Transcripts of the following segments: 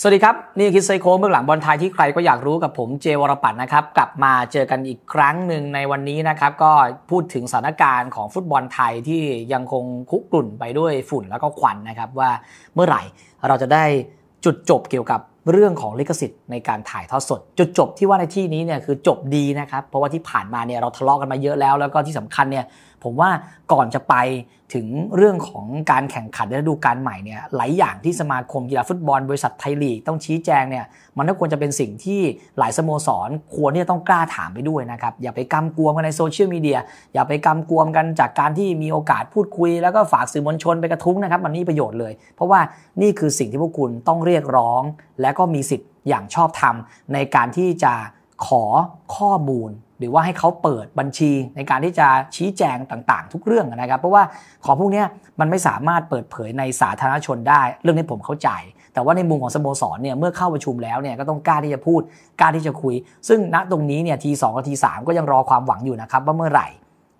สวัสดีครับ นี่คือไซโคเบื้องหลังบอลไทยที่ใครก็อยากรู้กับผมเจวรปัตนะครับ กลับมาเจอกันอีกครั้งหนึ่งในวันนี้นะครับก็พูดถึงสถานการณ์ของฟุตบอลไทยที่ยังคงคุกกลุ่นไปด้วยฝุ่นแล้วก็ควันนะครับว่าเมื่อไหร่เราจะได้จุดจบเกี่ยวกับเรื่องของลิขสิทธิ์ในการถ่ายทอดสด จุดจบที่ว่าในที่นี้เนี่ยคือจบดีนะครับ เพราะว่าที่ผ่านมาเนี่ยเราทะเลาะกกันมาเยอะแล้ว แล้วก็ที่สำคัญเนี่ยผมว่าก่อนจะไปถึงเรื่องของการแข่งขันในฤดูกาลใหม่เนี่ยหลายอย่างที่สมาคมกีฬาฟุตบอลบริษัทไทยลีกต้องชี้แจงเนี่ยมันก็ควรจะเป็นสิ่งที่หลายสโมสร ควรที่จะต้องกล้าถามไปด้วยนะครับ อย่าไปกำกวมกันในโซเชียลมีเดียอย่าไปกำกวมกันจากการที่มีโอกาสพูดคุย แล้วก็ฝากสื่อมวลชนไปกระทุ้งนะครับมันนี่ประโยชน์เลย เพราะว่านี่คือสิ่งที่พวกคุณต้องเรียกร้อง และก็มีสิทธิ์อย่างชอบธรรมในการที่จะขอข้อมูลหรือว่าให้เขาเปิดบัญชีในการที่จะชี้แจงต่างๆ ทุกเรื่องนะครับ เพราะว่าของพวกนี้มันไม่สามารถเปิดเผยในสาธารณชนได้เรื่องนี้ผมเข้าใจ แต่ว่าในมุมของสโมสรเนี่ย เมื่อเข้าประชุมแล้วเนี่ย ก็ต้องกล้าที่จะพูดกล้าที่จะคุย ซึ่งณตรงนี้เนี่ยทีสกับทีสก็ยังรอความหวังอยู่นะครับ ว่าเมื่อไหร่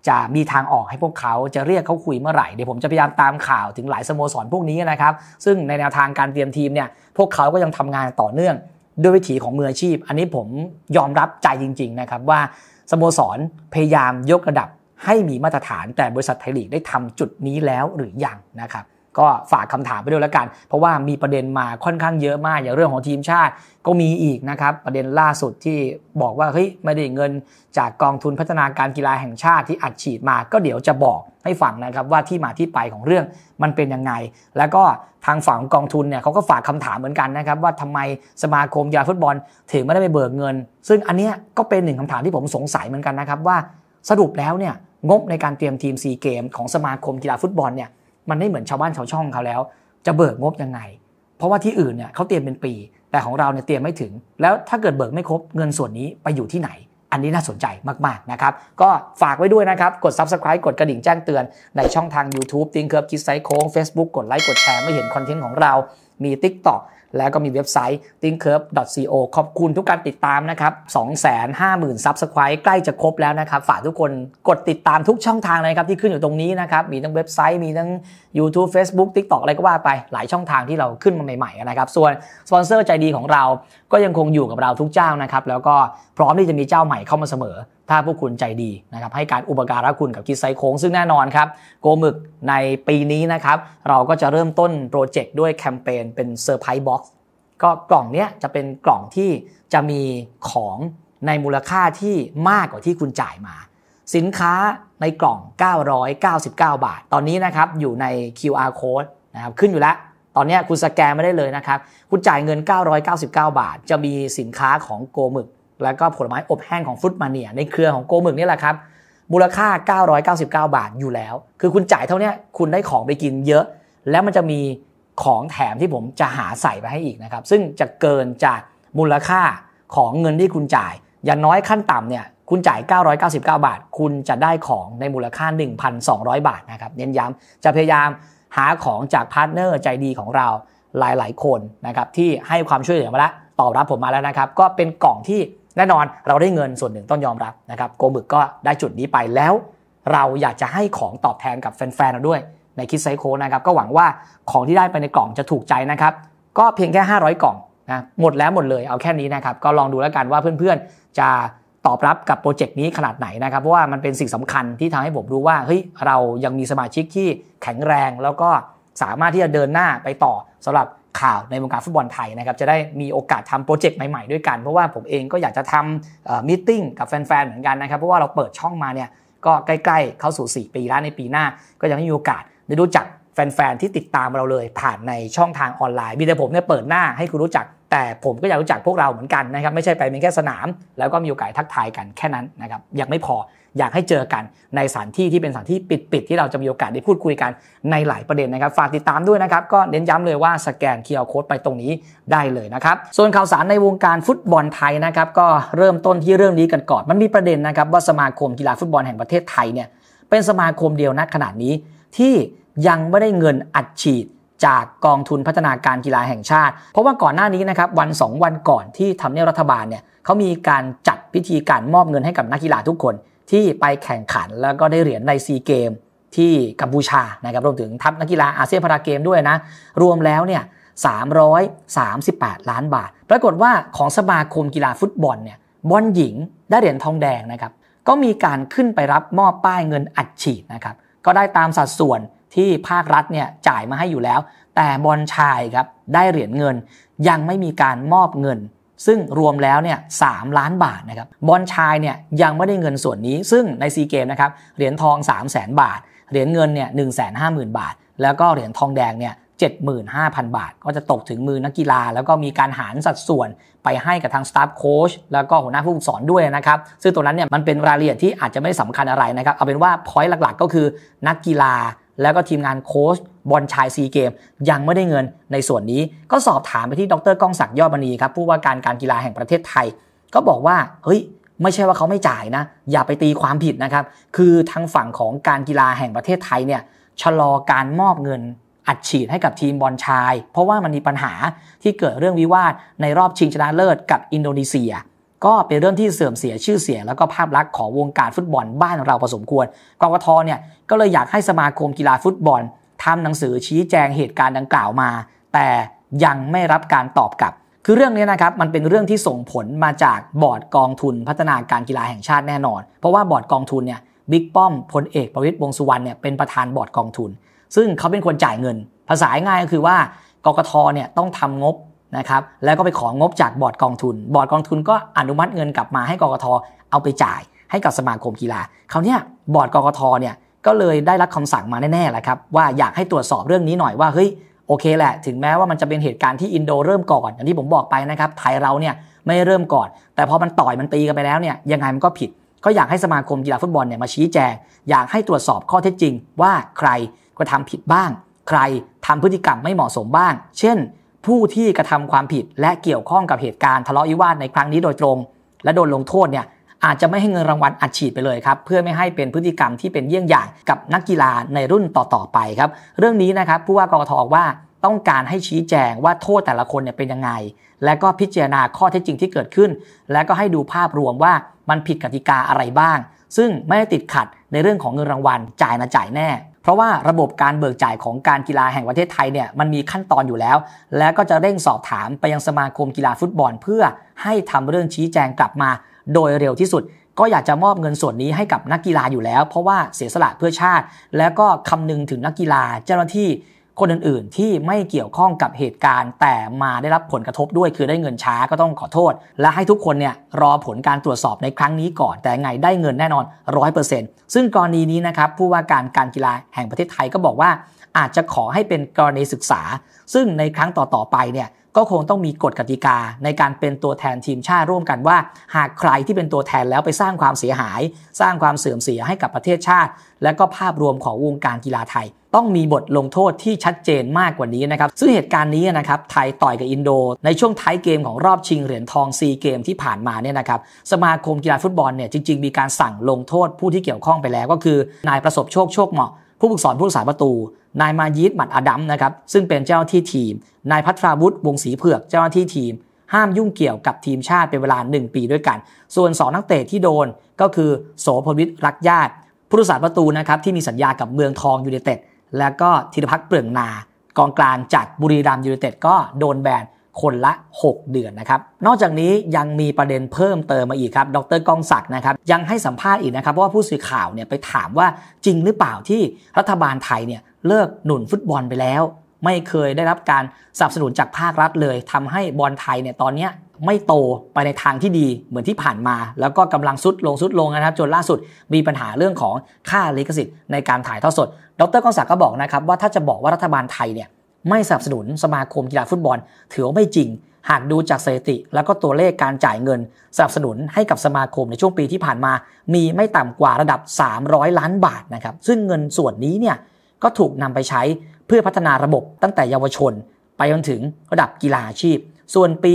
จะมีทางออกให้พวกเขาจะเรียกเขาคุยเมื่อไหร่เดี๋ยวผมจะพยายามตามข่าวถึงหลายสโมสรพวกนี้นะครับซึ่งในแนวทางการเตรียมทีมเนี่ยพวกเขาก็ยังทำงานต่อเนื่องด้วยวิถีของมืออาชีพ อันนี้ผมยอมรับใจจริงๆนะครับว่าสโมสรพยายามยกระดับให้มีมาตรฐานแต่บริษัทไทยลีกได้ทำจุดนี้แล้วหรือยังนะครับก็ฝากคำถามไปด้วยแล้วกัน เพราะว่ามีประเด็นมาค่อนข้างเยอะมาก อย่างเรื่องของทีมชาติก็มีอีกนะครับ ประเด็นล่าสุดที่บอกว่าเฮ้ยไม่ได้เงินจากกองทุนพัฒนาการกีฬาแห่งชาติที่อัดฉีดมา ก็เดี๋ยวจะบอกให้ฟังนะครับว่าที่มาที่ไปของเรื่องมันเป็นยังไง แล้วก็ทางฝั่งกองทุนเนี่ยเขาก็ฝากคำถามเหมือนกันนะครับว่าทำไมสมาคมกีฬาฟุตบอลถึงไม่ได้ไปเบิกเงิน ซึ่งอันเนี้ยก็เป็นหนึ่งคำถามที่ผมสงสัยเหมือนกันนะครับว่าสรุปแล้วเนี่ยงบในการเตรียมทีมซีเกมของสมาคมกีฬาฟุตบอลเนี่ยมันไม่เหมือนชาวบ้านชาวช่องเขาแล้ว จะเบิกงบยังไง เพราะว่าที่อื่นเนี่ยเขาเตรียมเป็นปีแต่ของเราเนี่ยเตรียมไม่ถึง แล้วถ้าเกิดเบิกไม่ครบเงินส่วนนี้ไปอยู่ที่ไหนอันนี้น่าสนใจมาก ๆ นะครับ ก็ฝากไว้ด้วยนะครับ กด subscribe กดกระดิ่งแจ้งเตือน ในช่องทาง YouTube ติงเคิร์ฟคิดไซโค้ง Facebook กดไลค์กดแชร์ไม่เห็นคอนเทนต์ของเรา มี TikTok แล้วก็มีเว็บไซต์ thinkcurve.co ขอบคุณทุกการติดตามนะครับ 250,000ซับสไครต์ใกล้จะครบแล้วนะครับ ฝากทุกคนกดติดตามทุกช่องทางเลยครับที่ขึ้นอยู่ตรงนี้นะครับ มีทั้งเว็บไซต์ มีทั้ง YouTube Facebook TikTok อะไรก็ว่าไป หลายช่องทางที่เราขึ้นมาใหม่ๆนะครับ ส่วนสปอนเซอร์ใจดีของเราก็ยังคงอยู่กับเราทุกเจ้านะครับ แล้วก็พร้อมที่จะมีเจ้าใหม่เข้ามาเสมอถ้าพวกคุณใจดีนะครับให้การอุปการะคุณกับคิดไซโค้งซึ่งแน่นอนครับ โกมึกในปีนี้นะครับเราก็จะเริ่มต้นโปรเจกต์ด้วยแคมเปญเป็นเซอร์ไพรส์บ็อกซ์ก็กล่องเนี้ยจะเป็นกล่องที่ จะมีของในมูลค่าที่มากกว่าที่คุณจ่ายมา สินค้าในกล่อง 999 บาท ตอนนี้นะครับอยู่ใน QR code นะครับขึ้นอยู่แล้ว ตอนนี้คุณสแกนไม่ได้เลยนะครับ คุณจ่ายเงิน 999 บาท จะมีสินค้าของโกมึกแล้วก็ผลไม้อบแห้งของฟรุตมาเนียในเครือของโกมึกนี่แหละครับ มูลค่า 999 บาทอยู่แล้ว คือคุณจ่ายเท่านี้คุณได้ของไปกินเยอะ แล้วมันจะมีของแถมที่ผมจะหาใส่ไปให้อีกนะครับ ซึ่งจะเกินจากมูลค่าของเงินที่คุณจ่ายอย่างน้อยขั้นต่ำเนี่ยคุณจ่าย 999 บาท คุณจะได้ของในมูลค่า 1,200 บาทนะครับเน้นย้ำจะพยายามหาของจากพาร์ทเนอร์ใจดีของเราหลาย ๆ คนนะครับที่ให้ความช่วยเหลือมาแล้วตอบรับผมมาแล้วนะครับ ก็เป็นกล่องที่แน่นอนเราได้เงินส่วนหนึ่งต้องยอมรับนะครับโกบึกก็ได้จุดนี้ไปแล้วเราอยากจะให้ของตอบแทนกับแฟนๆเราด้วยในคิดไซโคนะครับก็หวังว่าของที่ได้ไปในกล่องจะถูกใจนะครับก็เพียงแค่500กล่องนะหมดแล้วหมดเลย เอาแค่นี้นะครับก็ลองดูแล้วกันว่าเพื่อนๆ จะตอบรับกับโปรเจกต์นี้ขนาดไหนนะครับเพราะว่ามันเป็นสิ่งสำคัญที่ทำให้ผมรู้ว่าเฮ้ยเรายังมีสมาชิกที่แข็งแรงแล้วก็สามารถที่จะเดินหน้าไปต่อสำหรับข่าวในวงการฟุตบอลไทยนะครับจะได้มีโอกาสทำโปรเจกต์ใหม่ๆด้วยกันเพราะว่าผมเองก็อยากจะทำมิ팅กับแฟนๆเหมือนกันนะครับเพราะว่าเราเปิดช่องมาเนี่ยก็ใกล้ๆเข้าสู่4ปีแล้วในปีหน้าก็ยังไม่มีโอกาสได้รู้จักแฟนๆที่ติดตามเราเลยผ่านในช่องทางออนไลน์มีแต่ผมเนี่ยเปิดหน้าให้คุณรู้จักแต่ผมก็อยากรู้จักพวกเราเหมือนกันนะครับไม่ใช่ไปเป็นแค่สนาม แล้วก็มีโอกาสทักทายกันแค่นั้นนะครับยังไม่พออยากให้เจอกันในสถานที่ที่เป็นสถานที่ปิดๆที่เราจะมีโอกาสได้พูดคุยกันในหลายประเด็นนะครับ ฝากติดตามด้วยนะครับ ก็เน้นย้ำเลยว่าสแกนเคียร์โค้ดไปตรงนี้ได้เลยนะครับส่วนข่าวสารในวงการฟุตบอลไทยนะครับก็เริ่มต้นที่เรื่องนี้กันก่อนมันมีประเด็นนะครับว่าสมาคมกีฬาฟุตบอลแห่งประเทศไทยเนี่ยเป็นสมาคมเดียวนะขนาดนี้ที่ยังไม่ได้เงินอัดฉีดจากกองทุนพัฒนาการกีฬาแห่งชาติ เพราะว่าก่อนหน้านี้นะครับวัน 2 วันก่อนที่ทำเนียบรัฐบาลเนี่ยเขามีการจัดพิธีการมอบเงินให้กับนักกีฬาทุกคน ที่ไปแข่งขันแล้วก็ได้เหรียญในซีเกมที่กัมพูชานะครับรวมถึงทัพนักกีฬาอาเซียนพาราเกมด้วยนะรวมแล้วเนี่ย338 ล้านบาท ปรากฏว่าของสมาคมกีฬาฟุตบอลเนี่ยบอลหญิงได้เหรียญทองแดงนะครับก็มีการขึ้นไปรับมอบป้ายเงินอัดฉีดนะครับก็ได้ตามสัดส่วนที่ภาครัฐเนี่ยจ่ายมาให้อยู่แล้ว แต่บอลชายครับได้เหรียญเงิน ยังไม่มีการมอบเงิน ซึ่งรวมแล้วเนี่ยสล้านบาทนะครับบอลชายเนี่ยยังไม่ได้เงินส่วนนี้ ซึ่งในซีเกมนะครับ เหรียญทอง 3 0 0แสนบาท เหรียญเงินเนี่ยหนึ่งแสนห้าหมื่นบาท แล้วก็เหรียญทองแดงเนี่ย75,000 บาท ก็จะตกถึงมือนักกีฬา แล้วก็มีการหารสัดส่วนไปให้กับทางสตาฟโค้ชแล้วก็หัวหน้าผู้ฝึกสอนด้วยนะครับ ซึ่งตัวนั้นเนี่ยมันเป็นรายละเอียดที่อาจจะไม่สำคัญอะไรนะครับเอาเป็นว่าพอยต์หลักๆก็คือนักกีฬาแล้วก็ทีมงานโค้ชบอลชายซีเกมยังไม่ได้เงินในส่วนนี้ก็สอบถามไปที่ดรก้องศักดิ์ยอดมณีครับผู้ว่าการการกีฬาแห่งประเทศไทย ก็บอกว่าเฮ้ย ไม่ใช่ว่าเขาไม่จ่ายนะ อย่าไปตีความผิดนะครับ คือทางฝั่งของการกีฬาแห่งประเทศไทยเนี่ยชะลอการมอบเงินอัดฉีดให้กับทีมบอลชาย เพราะว่ามันมีปัญหาที่เกิดเรื่องวิวาทในรอบชิงชนะเลิศกับอินโดนีเซียก็เป็นเรื่องที่เสื่อมเสียชื่อเสียงแล้วก็ภาพลักษณ์ของวงการฟุตบอลบ้านเราผสมควร กกท เนี่ย ก็เลยอยากให้สมาคมกีฬาฟุตบอล ทำหนังสือชี้แจงเหตุการณ์ดังกล่าวมา แต่ยังไม่รับการตอบกลับ คือเรื่องนี้นะครับมันเป็นเรื่องที่ส่งผลมาจากบอร์ดกองทุน พัฒนาการกีฬาแห่งชาติแน่นอนเพราะว่าบอร์ดกองทุนเนี่ยบิ๊กป้อมพลเอกประวิตยวงสุวรรณเนี่ยเป็นประธานบอร์ดกองทุน ซึ่งเขาเป็นคนจ่ายเงิน ภาษาง่ายก็คือว่ากกท เนี่ยต้องทำงบนะครับ แล้วก็ไปของบจากบอร์ดกองทุน บอร์ดกองทุนก็อนุมัติเงินกลับมาให้กกท เอาไปจ่ายให้กับสมาคมกีฬาคราวนี้บอร์ดกกทเนี่ยก็เลยได้รับคำสั่งมาแน่ๆแหละครับว่าอยากให้ตรวจสอบเรื่องนี้หน่อยว่าเฮ้ยโอเคแหละถึงแม้ว่ามันจะเป็นเหตุการณ์ที่อินโดเริ่มก่อน อย่างที่ผมบอกไปนะครับไทยเราเนี่ยไม่เริ่มก่อน แต่พอมันต่อยมันตีกันไปแล้วเนี่ยยังไงมันก็ผิด ก็อยากให้สมาคมกีฬาฟุตบอลเนี่ยมาชี้แจงอยากให้ตรวจสอบข้อเท็จจริง ว่าใครกระทำผิดบ้าง ใครทำพฤติกรรมไม่เหมาะสมบ้าง เช่นผู้ที่กระทำความผิดและเกี่ยวข้องกับเหตุการณ์ทะเลาะวิวาทในครั้งนี้โดยตรง และโดนลงโทษเนี่ยอาจจะไม่ให้เงินรางวัลอัดฉีดไปเลยครับ เพื่อไม่ให้เป็นพฤติกรรมที่เป็นเยี่ยงอย่างกับนักกีฬาในรุ่นต่อๆไปครับ เรื่องนี้นะครับผู้ว่ากรกตว่าต้องการให้ชี้แจงว่าโทษแต่ละคนเนี่ยเป็นยังไง และก็พิจารณาข้อเท็จจริงที่เกิดขึ้น และก็ให้ดูภาพรวมว่ามันผิดกติกาอะไรบ้าง ซึ่งไม่ได้ติดขัดในเรื่องของเงินรางวัลจ่ายนะจ่ายแน่เพราะว่าระบบการเบิกจ่ายของการกีฬาแห่งประเทศไทยเนี่ยมันมีขั้นตอนอยู่แล้ว และก็จะเร่งสอบถามไปยังสมาคมกีฬาฟุตบอลเพื่อให้ทำเรื่องชี้แจงกลับมา โดยเร็วที่สุด ก็อยากจะมอบเงินส่วนนี้ให้กับนักกีฬาอยู่แล้ว เพราะว่าเสียสละเพื่อชาติ และก็คำนึงถึงนักกีฬาเจ้าหน้าที่คนอื่นๆ ที่ไม่เกี่ยวข้องกับเหตุการณ์แต่มาได้รับผลกระทบด้วยคือได้เงินช้าก็ต้องขอโทษ และให้ทุกคนเนี่ยรอผลการตรวจสอบในครั้งนี้ก่อนแต่ไงได้เงินแน่นอนร้อ100%ซึ่งกรณีนี้นะครับผู้ว่าการการกีฬาแห่งประเทศไทยก็บอกว่า อาจจะขอให้เป็นกรณีศึกษา ซึ่งในครั้งต่อๆไปเนี่ยก็คงต้องมีกฎกติกา ในการเป็นตัวแทนทีมชาติร่วมกันว่าหากใครที่เป็นตัวแทนแล้วไปสร้างความเสียหาย สร้างความเสื่อมเสียให้กับประเทศชาติ และก็ภาพรวมของวงการกีฬาไทยต้องมีบทลงโทษที่ชัดเจนมากกว่านี้นะครับ ซึ่งเหตุการณ์นี้นะครับ ไทยต่อยกับอินโด ในช่วงท้ายเกมของรอบชิงเหรียญทองซีเกมที่ผ่านมาเนี่ยนะครับ สมาคมกีฬาฟุตบอลเนี่ยจริงๆ มีการสั่งลงโทษผู้ที่เกี่ยวข้องไปแล้วก็คือ นายประสบโชคโชคเหมาะ ผู้ฝึกสอนผู้สาประตู นายมายิดหมัดอดัมนะครับ ซึ่งเป็นเจ้าที่ทีม นายพัทราวุฒิวงศรีเผือกเจ้าที่ทีม ห้ามยุ่งเกี่ยวกับทีมชาติเป็นเวลา 1 ปีด้วยกัน ส่วน 2 นักเตะที่โดนก็คือ โสภวิทรักญาติ ผู้รักาประตูนะครับที่มีสัญญากับเมืองทองยูเนเต็ดแล้วก็ธีรพักเปลืองนากองกลางจากบุรีรัมยูไนเต็ดก็โดนแบนคนละ 6 เดือนนะครับ นอกจากนี้ยังมีประเด็นเพิ่มเติมมาอีกครับ ดรกองศักดิ์นะครับ ยังให้สัมภาษณ์อีกนะครับ เพราะว่าผู้สื่อข่าวเนี่ยไปถามว่าจริงหรือเปล่าที่รัฐบาลไทยเนี่ยเลิกหนุนฟุตบอลไปแล้ว ไม่เคยได้รับการสนับสนุนจากภาครัฐเลยทำให้บอลไทยเนี่ยตอนนี้ไม่โตไปในทางที่ดีเหมือนที่ผ่านมา แล้วก็กำลังซุดลงซุดลงนะครับ จนล่าสุดมีปัญหาเรื่องของค่าลิขสิทธิ์ในการถ่ายทอดสด ดรก้องศักดิ์ก็บอกนะครับ ว่าถ้าจะบอกว่ารัฐบาลไทยเนี่ยไม่สนับสนุนสมาคมกีฬาฟุตบอล ถือว่าไม่จริง หากดูจากสถิติแล้วก็ตัวเลขการจ่ายเงินสนับสนุนให้กับสมาคมในช่วงปีที่ผ่านมา มีไม่ต่ำกว่าระดับ 300 ล้านบาทนะครับซึ่งเงินส่วนนี้เนี่ยก็ถูกนำไปใช้เพื่อพัฒนาระบบตั้งแต่เยาวชน ไปจนถึงระดับกีฬาอาชีพส่วนปี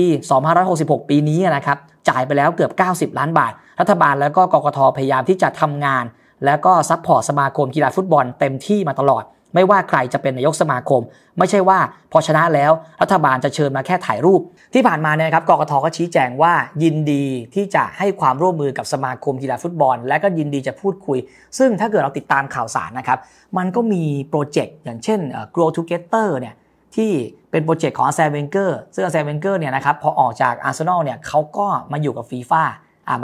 2566 ปีนี้นะครับ จ่ายไปแล้วเกือบ 90 ล้านบาท รัฐบาลแล้วก็กกตพยายามที่จะทำงาน แล้วก็ซัพพอร์ตสมาคมกีฬาฟุตบอลเต็มที่มาตลอด ไม่ว่าใครจะเป็นนายกสมาคม ไม่ใช่ว่าพอชนะแล้วรัฐบาลจะเชิญมาแค่ถ่ายรูป ที่ผ่านมาเนี่ยครับกกตก็ชี้แจงว่ายินดีที่จะให้ความร่วมมือกับสมาคมกีฬาฟุตบอล และก็ยินดีจะพูดคุย ซึ่งถ้าเกิดเราติดตามข่าวสารนะครับ มันก็มีโปรเจกต์อย่างเช่น Grow Together เนี่ยที่เป็นโปรเจกต์ของแร์เซเวนเกอร์ ซึ่งอร์ซนเวนเกอร์เนี่ยนะครับพอออกจากอาร์เซนอลเนี่ยเขาก็มาอยู่กับฟีฟ่า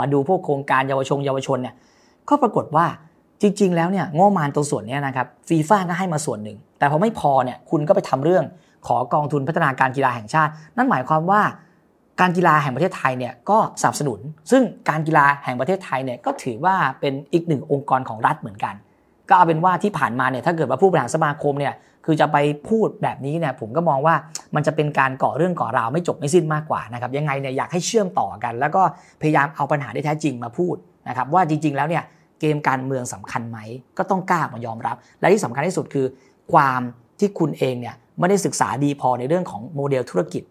มาดูพวกโครงการเยาวชนเยาวชนเนี่ยก็ปรากฏว่าจริงๆ แล้วเนี่ยงบมานตรงส่วนนี้นะครับฟีฟ่าก็ให้มาส่วนหนึ่ง แต่พอไม่พอเนี่ยคุณก็ไปทำเรื่องขอกองทุนพัฒนาการกีฬาแห่งชาติ นั่นหมายความว่าการกีฬาแห่งประเทศไทยเนี่ยก็สนับสนุน ซึ่งการกีฬาแห่งประเทศไทยเนี่ยก็ถือว่าเป็นอีกหนึ่งองค์กรของรัฐเหมือนกัน ก็เอาเป็นว่าที่ผ่านมาเนี่ยถ้าเกิดว่าผู้บริหารสมาคมเนี่ยคือจะไปพูดแบบนี้เนี่ยผมก็มองว่ามันจะเป็นการก่อเรื่องก่อราวไม่จบไม่สิ้นมากกว่านะครับยังไงเนี่ยอยากให้เชื่อมต่อกัน แล้วก็พยายามเอาปัญหาที่แท้จริงมาพูดนะครับว่าจริงๆ แล้วเนี่ยเกมการเมืองสำคัญไหม ก็ต้องกล้ามายอมรับ และที่สำคัญที่สุดคือความที่คุณเองเนี่ยไม่ได้ศึกษาดีพอในเรื่องของโมเดลธุรกิจ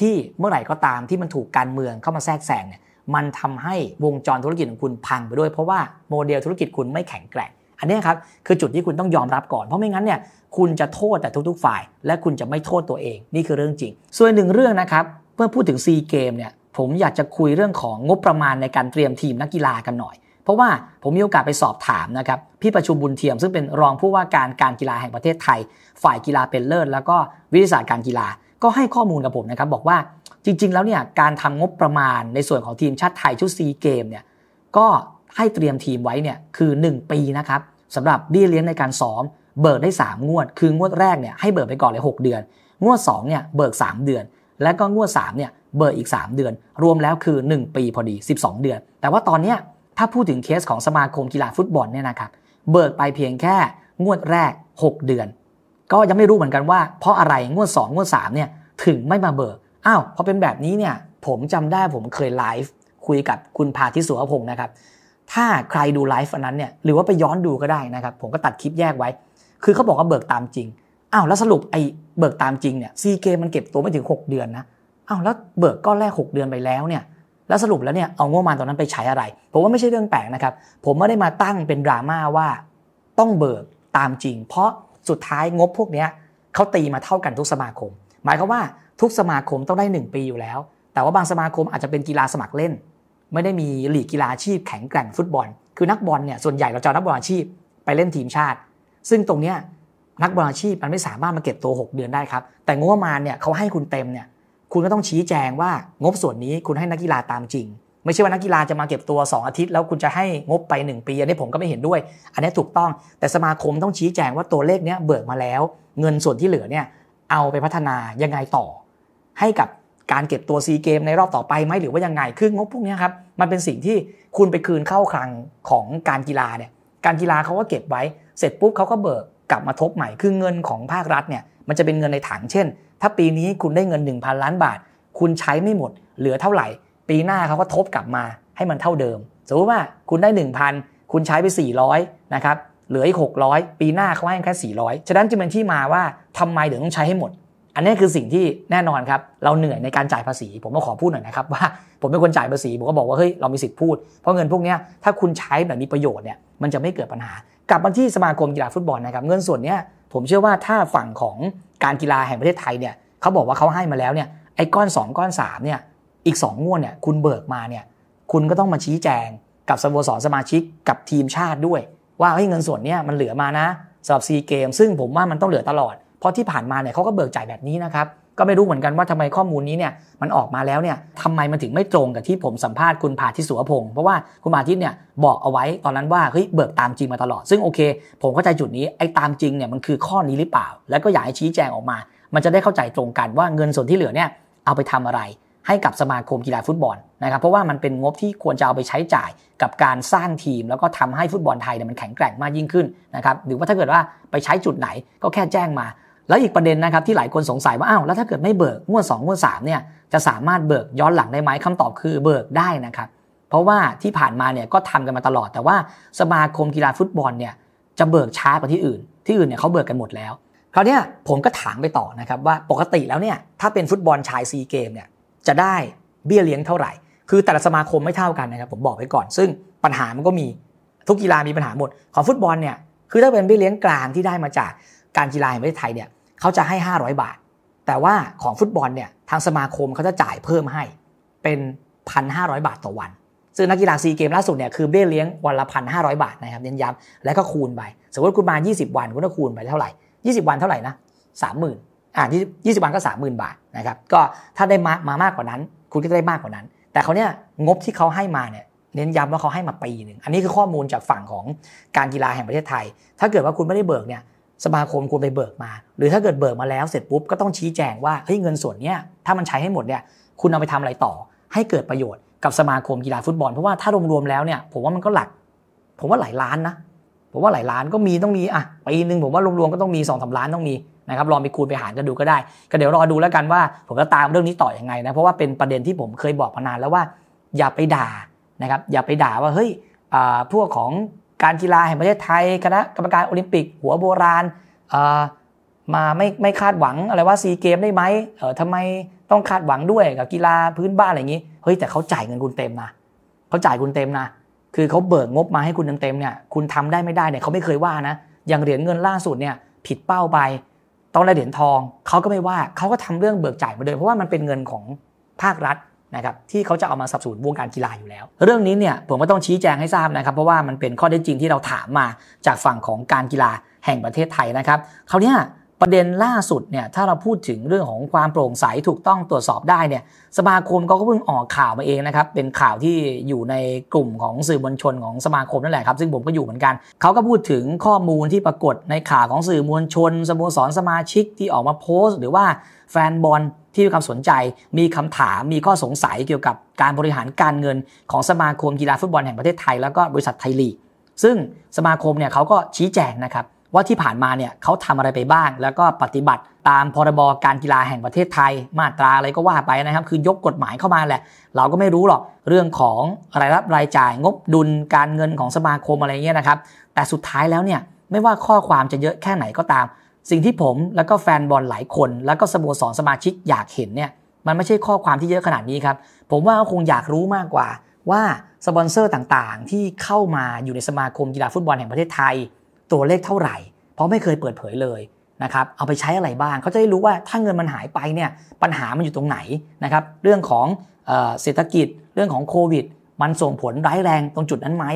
ที่เมื่อไหร่ก็ตามที่มันถูกการเมืองเข้ามาแทรกแซงเนี่ยมันทำให้วงจรธุรกิจของคุณพังไปด้วยเพราะว่าโมเดลธุรกิจคุณไม่แข็งแกร่งอันนี้ครับ คือจุดที่คุณต้องยอมรับก่อนเพราะไม่งั้นเนี่ยคุณจะโทษแต่ทุก ๆ ฝ่าย และคุณจะไม่โทษตัวเองนี่คือเรื่องจริง ส่วนหนึ่งเรื่องนะครับเมื่อพูดถึงซีเกมเนี่ยผมอยากจะคุยเรื่องของงบประมาณในการเตรียมทีมนักกีฬากันหน่อย เพราะว่าผมมีโอกาสไปสอบถามนะครับ พี่ประชุมบุญเทียมซึ่งเป็นรองผู้ว่าการการกีฬาแห่งประเทศไทย ฝ่ายกีฬาเป็นเลิศแล้วก็วิทยาศาสตร์การกีฬา ก็ให้ข้อมูลกับผมนะครับบอกว่าจริง ๆแล้วเนี่ยการทำงบประมาณในส่วนของทีมชาติไทยชุดซีเกมเนี่ยก็ให้เตรียมทีมไว้เนี่ยคือ 1 ปี นะครับสำหรับเบี้ยเลี้ยงในการซ้อมเบิกได้ 3 งวดคืองวดแรกเนี่ยให้เบิกไปก่อน เลย 6 เดือนงวด2เนี่ยเบิก 3 เดือน แล้วก็งวด 3เนี่ยเบิกอีก 3 เดือน รวมแล้วคือ 1 ปีพอดี 12 เดือน แต่ว่าตอนเนี้ยถ้าพูดถึงเคสของสมาคมกีฬาฟุตบอลเนี่ยนะครับเบิกไปเพียงแค่งวดแรก 6 เดือน ก็ยังไม่รู้เหมือนกันว่า เพราะอะไรงวด 2 งวด3เนี่ยถึงไม่มาเบิกอ้าวพอเป็นแบบนี้เนี่ยผมจำได้ผมเคยไลฟ์คุยกับคุณพาทิสุวพงศ์นะครับถ้าใครดูไลฟ์อันนั้นเนี่ยหรือว่าไปย้อนดูก็ได้นะครับผมก็ตัดคลิปแยกไว้ คือเขาบอกว่าเบิกตามจริงอ้าวแล้วสรุปไอ้เบิกตามจริงเนี่ยซีเกมันเก็บตัวไม่ถึง 6 เดือนนะอ้าวแล้วเบิกก้อนแรก 6 เดือนไปแล้วเนี่ยแล้วสรุปแล้วเนี่ยเอางบประมาณตอนนั้นไปใช้อะไร ผมว่าไม่ใช่เรื่องแปลกนะครับผมไม่ได้มาตั้งเป็นดราม่าว่าต้องเบิกตามจริง เพราะสุดท้ายงบพวกนี้เขาตีมาเท่ากันทุกสมาคม หมายความว่าทุกสมาคมต้องได้ 1 ปีอยู่แล้ว แต่ว่าบางสมาคมอาจจะเป็นกีฬาสมัครเล่นไม่ได้มีหลีกกีฬาอาชีพแข็งแกร่งฟุตบอล คือนักบอลเนี่ยส่วนใหญ่เราจะนักบอลอาชีพไปเล่นทีมชาติ ซึ่งตรงเนี้ยนักบอลอาชีพมันไม่สามารถมาเก็บตัว 6 เดือนได้ครับ แต่งบประมาณเนี่ยเขาให้คุณเต็มเนี่ยคุณก็ต้องชี้แจงว่างบส่วนนี้คุณให้นักกีฬาตามจริง ไม่ใช่ว่านักกีฬาจะมาเก็บตัว 2 อาทิตย์แล้วคุณจะให้งบไป1ปีอันนี้ผมก็ไม่เห็นด้วยอันนี้ถูกต้องแต่สมาคมต้องชี้แจงว่าตัวเลขเนี้ยเบิกมาแล้ว เงินส่วนที่เหลือเนี่ยเอาไปพัฒนายังไงต่อให้กับการเก็บตัวซีเกมในรอบต่อไปไหมหรือว่ายังไง คืองบพวกนี้ครับมันเป็นสิ่งที่คุณไปคืนเข้าคลังของการกีฬาเนี่ยการกีฬาเขาก็เก็บไว้เสร็จปุ๊บเขาก็เบิกกลับมาทบใหม่คือเงินของภาครัฐเนี่ยมันจะเป็นเงินในถังเช่น ถ้าปีนี้คุณได้เงิน 1,000 ล้านบาท คุณใช้ไม่หมด เหลือเท่าไหร่ ปีหน้าเขาก็ทบกลับมาให้มันเท่าเดิมสมมติว่าคุณได้ 1,000 คุณใช้ไป 400นะครับเหลืออีก600ปีหน้าเขาให้แค่400 ฉะนั้นจึงเป็นที่มาว่าทำไมถึงต้องใช้ให้หมดอันนี้คือสิ่งที่แน่นอนครับเราเหนื่อยในการจ่ายภาษี ผมก็ขอพูดหน่อยนะครับว่า ผมเป็นคนจ่ายภาษีผมก็บอกว่าเฮ้ยเรามีสิทธิ์พูด เพราะเงินพวกนี้ถ้าคุณใช้แบบมีประโยชน์เนี่ยมันจะไม่เกิดปัญหากลับมาที่สมาคมกีฬาฟุตบอลนะครับเงินส่วนนี้ผมเชื่อว่าถ้าฝั่งของการกีฬาแห่งประเทศไทยเนี่ยเขาบอกว่าเขาให้มาแล้วเนี่ยไอ้ก้อน2ก้อน3เนี่ยอีก2งวดเนี่ยคุณเบิกมาเนี่ยคุณก็ต้องมาชี้แจง กับสโมสรสมาชิกกับทีมชาติด้วย ว่าเฮ้ยเงินส่วนนี้มันเหลือมานะสำหรับซีเกมซึ่งผมว่ามันต้องเหลือตลอดราะที่ผ่านมาเนี่ยเขาก็เบิกจ่ายแบบนี้นะครับ ก็ไม่รู้เหมือนกันว่าทำไมข้อมูลนี้เนี่ยมันออกมาแล้วเนี่ยทำไมมันถึงไม่ตรงกับที่ผมสัมภาษณ์คุณผาทิสุวพงศ์เพราะว่าคุณผาทิศเนี่ยบอกเอาไว้ตอนนั้นว่าเฮ้ยเบิกตามจริงมาตลอด ซึ่งโอเค ผมเข้าใจจุดนี้ไอ้ตามจริงเนี่ยมันคือข้อนี้หรือเปล่า แล้วก็อยากให้ชี้แจงออกมา มันจะได้เข้าใจตรงกันว่าเงินส่วนที่เหลือเนี่ยเอาไปทำอะไรให้กับสมาคมกีฬาฟุตบอลนะครับเพราะว่ามันเป็นงบที่ควรจะเอาไปใช้จ่ายกับการสร้างทีมแล้วก็ทำให้ฟุตบอลไทยเนี่ยมันแข็งแกร่งมากยิ่งขึ้นนะครับหรือว่าถ้าเกิดว่าไปใช้จุดไหนก็แค่แจ้งมาแล้วอีกประเด็นนะครับ ที่หลายคนสงสัยว่าอ้าวแล้วถ้าเกิดไม่เบิกงวด2งวด3เนี่ยจะสามารถเบิกย้อนหลังได้ไหมคำตอบคือเบิกได้นะครับเพราะว่าที่ผ่านมาเนี่ยก็ทำกันมาตลอด แต่ว่าสมาคมกีฬาฟุตบอลเนี่ยจะเบิกช้ากว่าที่อื่น ที่อื่นเนี่ยเขาเบิกกันหมดแล้ว คราวนี้ผมก็ถามไปต่อนะครับว่าปกติแล้วเนี่ยถ้าเป็นฟุตบอลชายซีเกมเนี่ยจะได้เบี้ยเลี้ยงเท่าไหร่ คือแต่ละสมาคมไม่เท่ากันนะครับผมบอกไว้ก่อน ซึ่งปัญหามันก็มีทุกกีฬามีปัญหาหมด ของฟุตบอลเนี่ยคือถ้าเป็นเบี้ยเลี้ยงกลางที่ได้มาจากการกีฬาแห่งประเทศไทยเนี่ยเขาจะให้ 500 บาท แต่ว่าของฟุตบอลเนี่ย ทางสมาคมเขาจะจ่ายเพิ่มให้เป็น 1,500 บาทต่อวัน ซึ่งนักกีฬาซีเกมล่าสุดเนี่ยคือเบี้ยเลี้ยงวันละ 1,500 บาทนะครับเน้นย้ำ แล้วก็คูณไป สมมติคุณมา 20 วัน คุณก็คูณไปเท่าไหร่ 20 วันเท่าไหร่นะ 30,000อ่า20 วันก็ 30,000 บาทนะครับ ก็ถ้าได้มามามากกว่านั้น คุณก็ได้มากกว่านั้น แต่เขาเนี่ยงบที่เขาให้มา เนี่ยเน้นย้ำว่าเขาให้มาปีหนึ่ง อันนี้คือข้อมูลจากฝั่งของการกีฬาแห่งประเทศไทย ถ้าเกิดว่าคุณไม่ได้เบิกเนี่ยสมาคมควรไปเบิกมา หรือถ้าเกิดเบิกมาแล้วเสร็จปุ๊บก็ต้องชี้แจงว่าเฮ้ยเงินส่วนนี้ถ้ามันใช้ให้หมดเนี่ยคุณเอาไปทำอะไรต่อ ให้เกิดประโยชน์กับสมาคมกีฬาฟุตบอล เพราะว่าถ้ารวมๆแล้วเนี่ยผมว่ามันก็หลัก ผมว่าหลายล้านนะผมว่าหลายล้านก็มีต้องมีอ่ะปีนึงผมว่ารวมๆก็ต้องมี2อสาล้านต้องมีนะครับลองไปคูณไปหารกันดูก็ได้ก็เดี๋ยวรอดูแล้วกันว่าผมจะตามเรื่องนี้ต่ออยังไงนะเพราะว่าเป็นประเด็นที่ผมเคยบอกมานานแล้วว่า อย่าไปด่านะครับอย่าไปด่าว่าเฮ้ยพวกของการกีฬาแห่งประเทศไทยคณะกรรมการโอลิมปิก หัวโบราณมาไม่ไม่คาดหวังอะไรว่าซีเกมได้ไหมเออทำไมต้องคาดหวังด้วยกับกีฬาพื้นบ้านอะไรอย่างนี้ เฮ้ยแต่เขาจ่ายเงินคุณเต็มนะเขาจ่ายคุณเต็มนะคือเขาเบิกงบมาให้คุณเต็มเนี่ยคุณทำได้ไม่ได้เนี่ยเขาไม่เคยว่านะอย่างเหรียญเงินล่าสุดเนี่ยผิดเป้าไปต้องได้เหรียญทองเขาก็ไม่ว่าเขาก็ทำเรื่องเบิกจ่ายมาเลยเพราะว่ามันเป็นเงินของภาครัฐนะครับที่เขาจะเอามาสับสนวงการกีฬาอยู่แล้ว เรื่องนี้เนี่ยผมก็ต้องชี้แจงให้ทราบนะครับเพราะว่ามันเป็นข้อได้จริงที่เราถามมาจากฝั่งของการกีฬาแห่งประเทศไทยนะครับคราวนี้ประเด็นล่าสุดเนี่ยถ้าเราพูดถึงเรื่องของความโปร่งใสถูกต้องตรวจสอบได้เนี่ยสมาคมก็เพิ่งออกข่าวมาเองนะครับเป็นข่าวที่อยู่ในกลุ่มของสื่อมวลชนของสมาคมนั่นแหละครับซึ่งผมก็อยู่เหมือนกัน เขาก็พูดถึงข้อมูลที่ปรากฏในข่าวของสื่อมวลชนสโมสรสมาชิกที่ออกมาโพสต์ หรือว่าแฟนบอลที่มีความสนใจมีคำถาม มีข้อสงสัยเกี่ยวกับการบริหารการเงินของสมาคมกีฬาฟุตบอลแห่งประเทศไทย แล้วก็บริษัทไทยลีกซึ่งสมาคมเนี่ยเขาก็ชี้แจงนะครับว่าที่ผ่านมาเนี่ยเขาทำอะไรไปบ้างแล้วก็ปฏิบัติตามพรบการกีฬาแห่งประเทศไทยมาตราอะไรก็ว่าไปนะครับคือยกกฎหมายเข้ามาแหละเราก็ไม่รู้หรอกเรื่องของรายรับรายจ่ายงบดุลการเงินของสมาคมอะไรเงี้ยนะครับแต่สุดท้ายแล้วเนี่ยไม่ว่าข้อความจะเยอะแค่ไหนก็ตามสิ่งที่ผมแล้วก็แฟนบอลหลายคน แล้วก็สโมสรสมาชิกอยากเห็นเนี่ยมันไม่ใช่ข้อความที่เยอะขนาดนี้ครับ ผมว่าคงอยากรู้มากกว่าว่าสปอนเซอร์ต่างๆ ที่เข้ามาอยู่ในสมาคมกีฬาฟุตบอลแห่งประเทศไทย ตัวเลขเท่าไหร่ เพราะไม่เคยเปิดเผยเลยนะครับเอาไปใช้อะไรบ้าง เขาจะได้รู้ว่าถ้าเงินมันหายไปเนี่ยปัญหามันอยู่ตรงไหนนะครับเรื่องของเศรษฐกิจเรื่องของโควิดมันส่งผลร้ายแรงตรงจุดนั้นไหม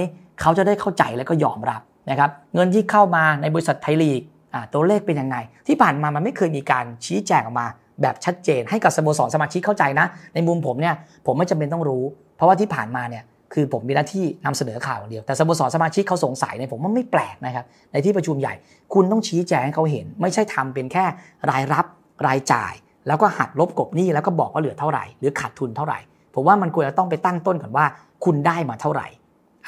เขาจะได้เข้าใจและก็ยอมรับนะครับเงินที่เข้ามาในบริษัทไทยลีกตัวเลขเป็นยังไง ที่ผ่านมามันไม่เคยมีการชี้แจงออกมาแบบชัดเจนให้กับสโมสรสมาชิกเข้าใจนะ ในมุมผมเนี่ยผมไม่จำเป็นต้องรู้ เพราะว่าที่ผ่านมาเนี่ยคือผมมีหน้าที่นำเสนอข่าวเดียวแต่สโมสรสมาชิกเขาสงสัยในผมว่าไม่แปลกนะครับในที่ประชุมใหญ่ คุณต้องชี้แจงให้เขาเห็น ไม่ใช่ทำเป็นแค่รายรับรายจ่าย แล้วก็หักลบกบหนี้แล้วก็บอกว่าเหลือเท่าไหร่หรือขาดทุนเท่าไหร่ผมว่ามันควรจะต้องไปตั้งต้นก่อนว่าคุณได้มาเท่าไหร่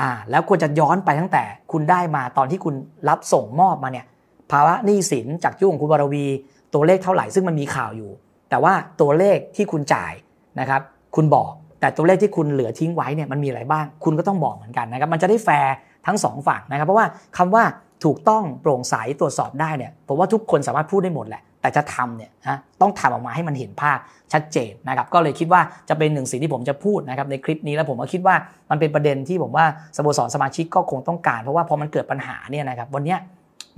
อ่าแล้วควรจะย้อนไปตั้งแต่คุณได้มาตอนที่คุณรับส่งมอบมาเนี่ยภาวะหนี้สินจากยุ่งคุณวรวีตัวเลขเท่าไหร่ซึ่งมันมีข่าวอยู่ แต่ว่าตัวเลขที่คุณจ่ายนะครับคุณบอกแต่ตัวเลขที่คุณเหลือทิ้งไว้เนี่ยมันมีอะไรบ้างคุณก็ต้องบอกเหมือนกันนะครับมันจะได้แฟร์ทั้ง2ฝั่งนะครับเพราะว่าคำว่าถูกต้องโปร่งใสตรวจสอบได้เนี่ยผมว่าทุกคนสามารถพูดได้หมดแหละแต่จะทำเนี่ยนะต้องทาออกมาให้มันเห็นภาพชัดเจนนะครับก็เลยคิดว่าจะเป็นหนึ่งสิ่งที่ผมจะพูดนะครับในคลิปนี้แล้วผมก็คิดว่ามันเป็นประเด็นที่ผมว่าสโมสรสมาชิกก็คงต้องการเพราะว่าพอมันเกิดปัญหาเนี่ยนะครับวันนี้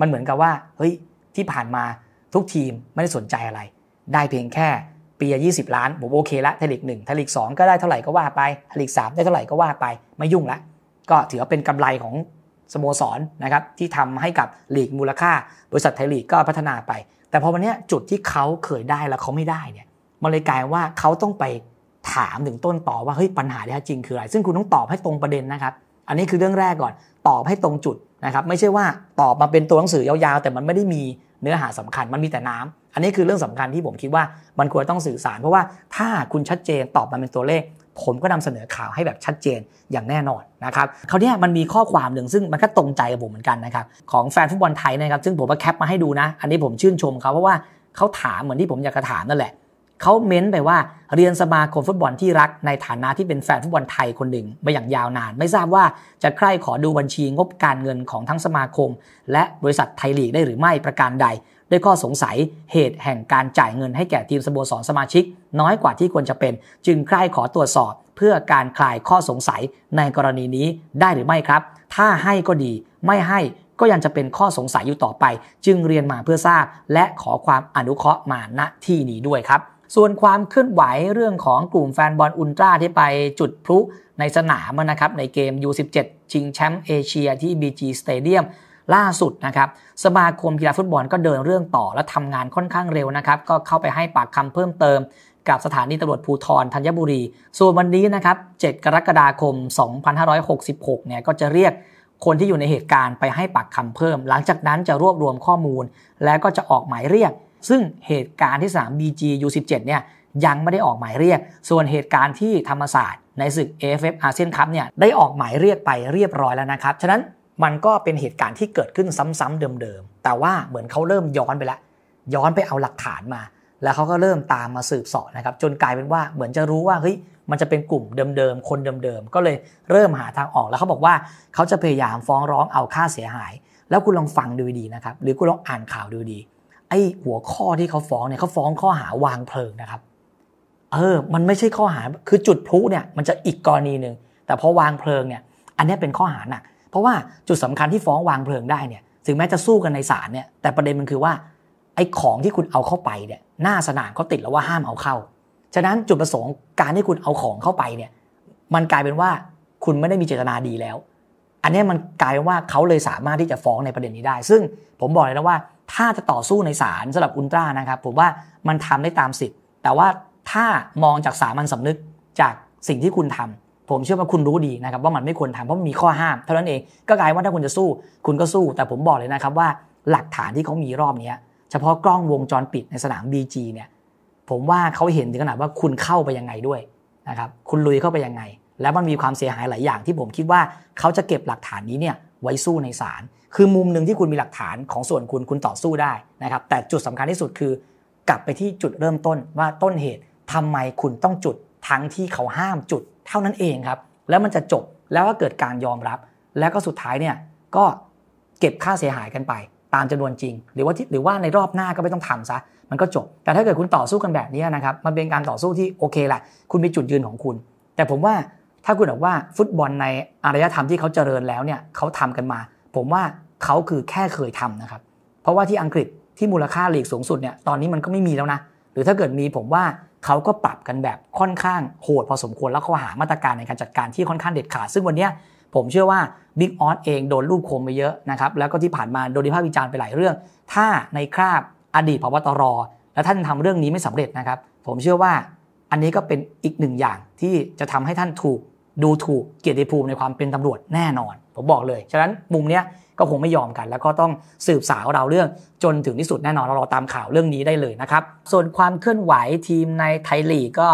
มันเหมือนกับว่าเฮ้ยที่ผ่านมาทุกทีมไม่ได้สนใจอะไร ได้เพียงแค่ปีละยี่สิบล้านผมโอเคละทลีกหนึ่งทลีกสองก็ได้เท่าไหร่ก็ว่าไปทลีกสามได้เท่าไหร่ก็ว่าไปไม่ยุ่งละก็ถือว่าเป็นกำไรของสโมสรนะครับที่ทำให้กับหลีกมูลค่าบริษัทไทยลีกก็พัฒนาไป แต่พอวันนี้จุดที่เขาเคยได้แล้วเขาไม่ได้เนี่ยมันเลยกลายว่าเขาต้องไปถามถึงต้นต่อว่าเฮ้ยปัญหาที่แท้จริงคืออะไรซึ่งคุณต้องตอบให้ตรงประเด็นนะครับอันนี้คือเรื่องแรกก่อนตอบให้ตรงจุดนะครับไม่ใช่ว่าตอบมาเป็นตัวหนังสือยาวๆ แต่มันไม่ได้มีเนื้อหาสำคัญมันมีแต่น้ำ อันนี้คือเรื่องสำคัญที่ผมคิดว่ามันควรต้องสื่อสาร เพราะว่าถ้าคุณชัดเจนตอบมาเป็นตัวเลขผมก็นำเสนอข่าวให้แบบชัดเจนอย่างแน่นอนนะครับคราวนี้มันมีข้อความหนึ่งซึ่งมันก็ตรงใจกับผมเหมือนกันนะครับของแฟนฟุตบอลไทยนะครับซึ่งผมก็แคปมาให้ดูนะ อันนี้ผมชื่นชมเขาเพราะว่าเขาถามเหมือนที่ผมอยากจะถามนั่นแหละเขาเม้นไปว่าเรียนสมาคมฟุตบอลที่รักในฐานะที่เป็นแฟนฟุตบอลไทยคนหนึ่งมาอย่างยาวนาน ไม่ทราบว่าจะใคร่ขอดูบัญชีงบการเงินของทั้งสมาคม และบริษัทไทยลีกได้หรือไม่ประการใด ด้วยข้อสงสัยเหตุแห่งการจ่ายเงินให้แก่ทีมสโมสรสมาชิก น้อยกว่าที่ควรจะเป็น จึงใคร่ขอตรวจสอบเพื่อการคลายข้อสงสัยในกรณีนี้ได้หรือไม่ครับ ถ้าให้ก็ดี ไม่ให้ก็ยังจะเป็นข้อสงสัยอยู่ต่อไป จึงเรียนมาเพื่อทราบ และขอความอนุเคราะห์มาณที่นี้ด้วยครับส่วนความเคลื่อนไหวเรื่องของกลุ่มแฟนบอลอุลตร้าที่ไปจุดพลุ ในสนามนะครับในเกม U17 ชิงแชมป์เอเชียที่ BG Stadium ล่าสุดนะครับสมาคมกีฬาฟุตบอลก็เดินเรื่องต่อ และทำงานค่อนข้างเร็วนะครับก็เข้าไปให้ปากคำเพิ่มเติม กับสถานีตำรวจภูธรธัญบุรี ส่วนวันนี้นะครับ7กรกฎาคม 2566เนี่ยก็จะเรียกคนที่อยู่ในเหตุการณ์ไปให้ปากคำเพิ่ม หลังจากนั้นจะรวบรวมข้อมูล และก็จะออกหมายเรียกซึ่งเหตุการณ์ที่ 3 BG U17 เนี่ยยังไม่ได้ออกหมายเรียก ส่วนเหตุการณ์ที่ธรรมศาสตร์ในศึก AFF อาเซียนคัพเนี่ยได้ออกหมายเรียกไปเรียบร้อยแล้วนะครับ ฉะนั้นมันก็เป็นเหตุการณ์ที่เกิดขึ้นซ้ำๆเดิมๆ แต่ว่าเหมือนเขาเริ่มย้อนไปแล้ว ย้อนไปเอาหลักฐานมา แล้วเขาก็เริ่มตามมาสืบสอบนะครับ จนกลายเป็นว่าเหมือนจะรู้ว่าเฮ้ยมันจะเป็นกลุ่มเดิมๆคนเดิมๆ ก็เลยเริ่มหาทางออก แล้วเขาบอกว่าเขาจะพยายามฟ้องร้องเอาค่าเสียหาย แล้วคุณลองฟังดูดีนะครับ หรือคุณลองอ่านข่าวดูดีไอ้หัวข้อที่เขาฟ้องเนี่ยเขาฟ้องข้อหาวางเพลิงนะครับ เออมันไม่ใช่ข้อหาคือจุดพลุเนี่ยมันจะอีกกรณีหนึ่งแต่พอวางเพลิงเนี่ยอันนี้เป็นข้อหาหนักเพราะว่าจุดสำคัญที่ฟ้องวางเพลิงได้เนี่ยถึงแม้จะสู้กันในศาลเนี่ยแต่ประเด็นมันคือว่า ไอ้ของที่คุณเอาเข้าไปเนี่ยหน้าสนามเขาติดแล้วว่าห้ามเอาเข้า ฉะนั้นจุดประสงค์การที่คุณเอาของเข้าไปเนี่ยมันกลายเป็นว่าคุณไม่ได้มีเจตนาดีแล้ว อันนี้มันกลายว่าเขาเลยสามารถที่จะฟ้องในประเด็นนี้ได้ ซึ่งผมบอกเลยนะว่าถ้าจะต่อสู้ในศาลสำหรับอุลตร้านะครับผมว่ามันทำได้ตามสิทธิ์แต่ว่าถ้ามองจากสามัญสำนึกจากสิ่งที่คุณทำ ผมเชื่อว่าคุณรู้ดีนะครับว่ามันไม่ควรทำเพราะมันมีข้อห้ามเท่านั้นเองก็กลายว่าถ้าคุณจะสู้คุณก็สู้ แต่ผมบอกเลยนะครับว่าหลักฐานที่เขามีรอบนี้เฉพาะกล้องวงจรปิดในสนาม BG เนี่ยผมว่าเขาเห็น ถึงขนาดว่าคุณเข้าไปยังไงด้วยนะครับคุณลุยเข้าไปยังไง แล้วมันมีความเสียหายหลายอย่าง ที่ผมคิดว่าเขาจะเก็บหลักฐานนี้เนี่ยไว้สู้ในศาลคือมุมหนึ่งที่คุณมีหลักฐานของส่วนคุณคุณต่อสู้ได้นะครับแต่จุดสำคัญที่สุดคือ กลับไปที่จุดเริ่มต้นว่าต้นเหตุทำไมคุณต้องจุดทั้งที่เขาห้ามจุดเท่านั้นเองครับ แล้วมันจะจบแล้วก็เกิดการยอมรับ แล้วก็สุดท้ายเนี่ยก็เก็บค่าเสียหายกันไป ตามจำนวนจริง หรือว่าหรือว่าในรอบหน้าก็ไม่ต้องทำซะ มันก็จบ แต่ถ้าเกิดคุณต่อสู้กันแบบนี้นะครับมันเป็นการต่อสู้ที่โอเคแหละ คุณมีจุดยืนของคุณ แต่ผมว่าถ้าคุณบอกว่าฟุตบอลในอารยธรรมที่เขาเจริญแล้วเนี่ยเขาทำกันมา ผมว่าเขาคือแค่เคยทำนะครับ เพราะว่าที่อังกฤษที่มูลค่าหลีกสูงสุดเนี่ยตอนนี้มันก็ไม่มีแล้วนะ หรือถ้าเกิดมีผมว่าเขาก็ปรับกันแบบค่อนข้างโหดพอสมควรแล้วเขาหามาตรการในการจัดการที่ค่อนข้างเด็ดขาดซึ่งวันนี้ ผมเชื่อว่าบิ๊กออสเองโดนลูกคมไปเยอะนะครับ แล้วก็ที่ผ่านมาโดนดิพาวิจารณ์ไปหลายเรื่อง ถ้าในคราบอดีตพบตรและท่านทำเรื่องนี้ไม่สำเร็จนะครับผมเชื่อว่าอันนี้ก็เป็นอีกหนึ่งอย่างที่จะทำให้ท่านถูกดูถูกเกียรติภูมิในความเป็นตำรวจแน่นอนผมบอกเลย ฉะนั้นมุมเนี้ยก็คงไม่ยอมกัน แล้วก็ต้องสืบสาวเราเรื่องจนถึงที่สุดแน่นอนเราตามข่าวเรื่องนี้ได้เลยนะครับ ส่วนความเคลื่อนไหวทีมในไทยลีกก็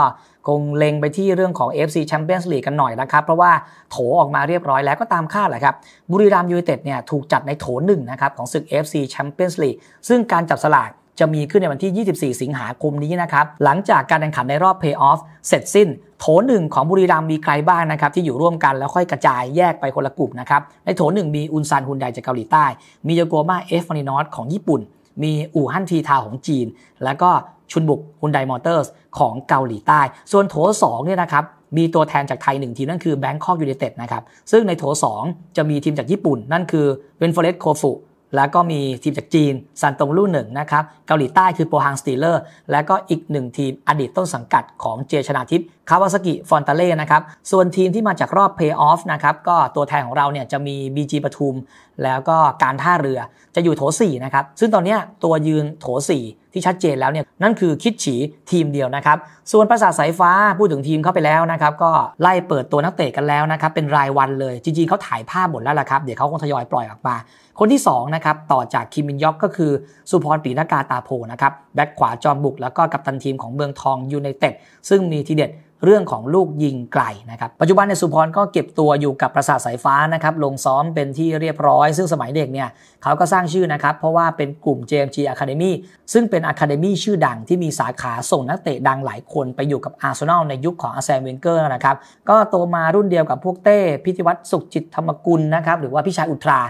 คงเล็งไปที่เรื่องของ FC Champions League กันหน่อยนะครับ เพราะว่าโถออกมาเรียบร้อยแล้วก็ตามคาดแหละครับ บุรีรัมยูไนเต็ดเนี่ยถูกจัดในโถหนึ่งนะครับ ของศึก FC Champions League ซึ่งการจับสลากจะมีขึ้นในวันที่ 24 สิงหาคมนี้นะครับ หลังจากการแข่งขันในรอบเพย์ออฟ เสร็จสิ้น โถหนึ่งของบุรีรัมย์มีใครบ้างนะครับ ที่อยู่ร่วมกันแล้วค่อยกระจายแยกไปคนละกลุ่มนะครับ ในโถหนึ่งมีอุนซานฮุนไดจากเกาหลีใต้ มีโยโกมาเอฟมานินอสของญี่ปุ่น มีอู่ฮั่นทีทาของจีน แล้วก็ชุนบุกฮุนไดมอเตอร์สของเกาหลีใต้ ส่วนโถ2เนี่ยนะครับมีตัวแทนจากไทย1ทีมนั่นคือแบงคอกยูเนเต็ดนะครับ ซึ่งในโถ2จะมีทีมจากญี่ปุ่น นั่นคือเวนฟรเลสโคฟุแล้วก็มีทีมจากจีนซันตงลู่หนึ่งนะครับ เกาหลีใต้คือโปฮังสตีเลอร์และก็อีกหนึ่งทีมอดีตต้นสังกัดของเจชนาทิพย์คาวาสกิฟอนตาเล่นะครับส่วนทีมที่มาจากรอบเพย์ออฟนะครับก็ตัวแทนของเราเนี่ยจะมีบีจีปทุมแล้วก็การท่าเรือจะอยู่โถ4นะครับ ซึ่งตอนนี้ตัวยืนโถ4ที่ชัดเจนแล้วเนี่ยนั่นคือคิดฉี ทีมเดียวนะครับ ส่วนภาษาสายฟ้าพูดถึงทีมเข้าไปแล้วนะครับ ก็ไล่เปิดตัวนักเตะกันแล้วนะครับ เป็นรายวันเลย จริงๆเขาถ่ายภาพหมดแล้วล่ะครับ เดี๋ยวเขาคงทยอยปล่อยออกมา คนที่2นะครับ ต่อจากคิมมินยอกก็คือสุพรปีนากาตาโพนะครับ แบ็คขวาจอมบุกแล้วก็กัปตันทีมของเมืองทองยูไนเต็ดซึ่งมีทีเด็ดเรื่องของลูกยิงไกลนะครับ ปัจจุบันเนี่ยสุพรก็เก็บตัวอยู่กับประสาทสายฟ้านะครับลงซ้อมเป็นที่เรียบร้อย ซึ่งสมัยเด็กเนี่ยเขาก็สร้างชื่อนะครับเพราะว่าเป็นกลุ่ม JMG Academy ซึ่งเป็น Academy ชื่อดังที่มีสาขาส่งนักเตะดังหลายคน ไปอยู่กับอาร์เซนอลในยุคของอาร์เซนเวนเกอร์นะครับ ก็โตมารุ่นเดียวกับพวกเต้ พิธิวัตรสุขจิตธรรมกุลนะครับ หรือว่าพี่ชายอุตรา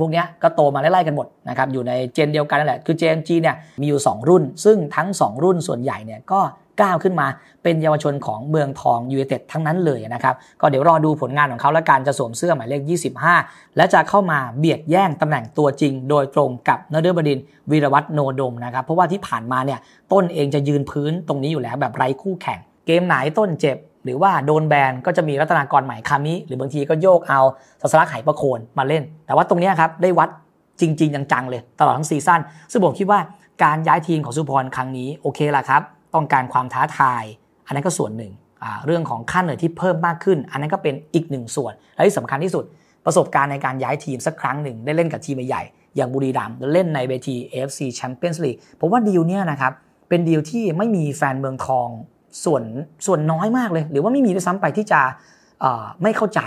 พวกนี้ก็โตมาไล่ๆกันหมดนะครับ อยู่ในเจนเดียวกันนั่นแหละคือ JMG เนี่ยมีอยู่2 รุ่น ซึ่งทั้ง 2 รุ่นส่วนใหญ่เนี่ยก็ก้าวขึ้นมาเป็นเยาวชนของเมืองทองยูเอเต็ดทั้งนั้นเลยนะครับก็เดี๋ยวรอดูผลงานของเขาและการจะสวมเสื้อหมายเลข 25 และจะเข้ามาเบียดแย่งตำแหน่งตัวจริงโดยตรงกับนเดอร์บดินวีรวัตโนดม นะครับ เพราะว่าที่ผ่านมาเนี่ยต้นเองจะยืนพื้นตรงนี้อยู่แล้วแบบไร้คู่แข่ง เกมไหนต้นเจ็บหรือว่าโดนแบนก็จะมีรัตนากรใหม่คามิ หรือบางทีก็โยกเอาสัสลักไหประโคนมาเล่น แต่ว่าตรงนี้ครับได้วัดจริงๆจังๆเลย ตลอดทั้งซีซั่นซึ่งผมคิดว่าการย้ายทีมของสุพรครั้งนี้โอเคละครับต้องการความท้าทายอันนั้นก็ส่วนหนึ่ง เรื่องของค่าเหนื่อยที่เพิ่มมากขึ้น อันนั้นก็เป็นอีกหนึ่งส่วน และที่สำคัญที่สุดประสบการณ์ในการย้ายทีมสักครั้งหนึ่ง ได้เล่นกับทีมใหญ่ อย่างบุรีรัมย์เล่นในเวที AFC Champions League ผมว่าดีลเนี่ยนะครับ เป็นดีลที่ไม่มีแฟนเมืองทอง ส่วนส่วนน้อยมากเลย หรือว่าไม่มีด้วยซ้ำไปที่จะไม่เข้าใจ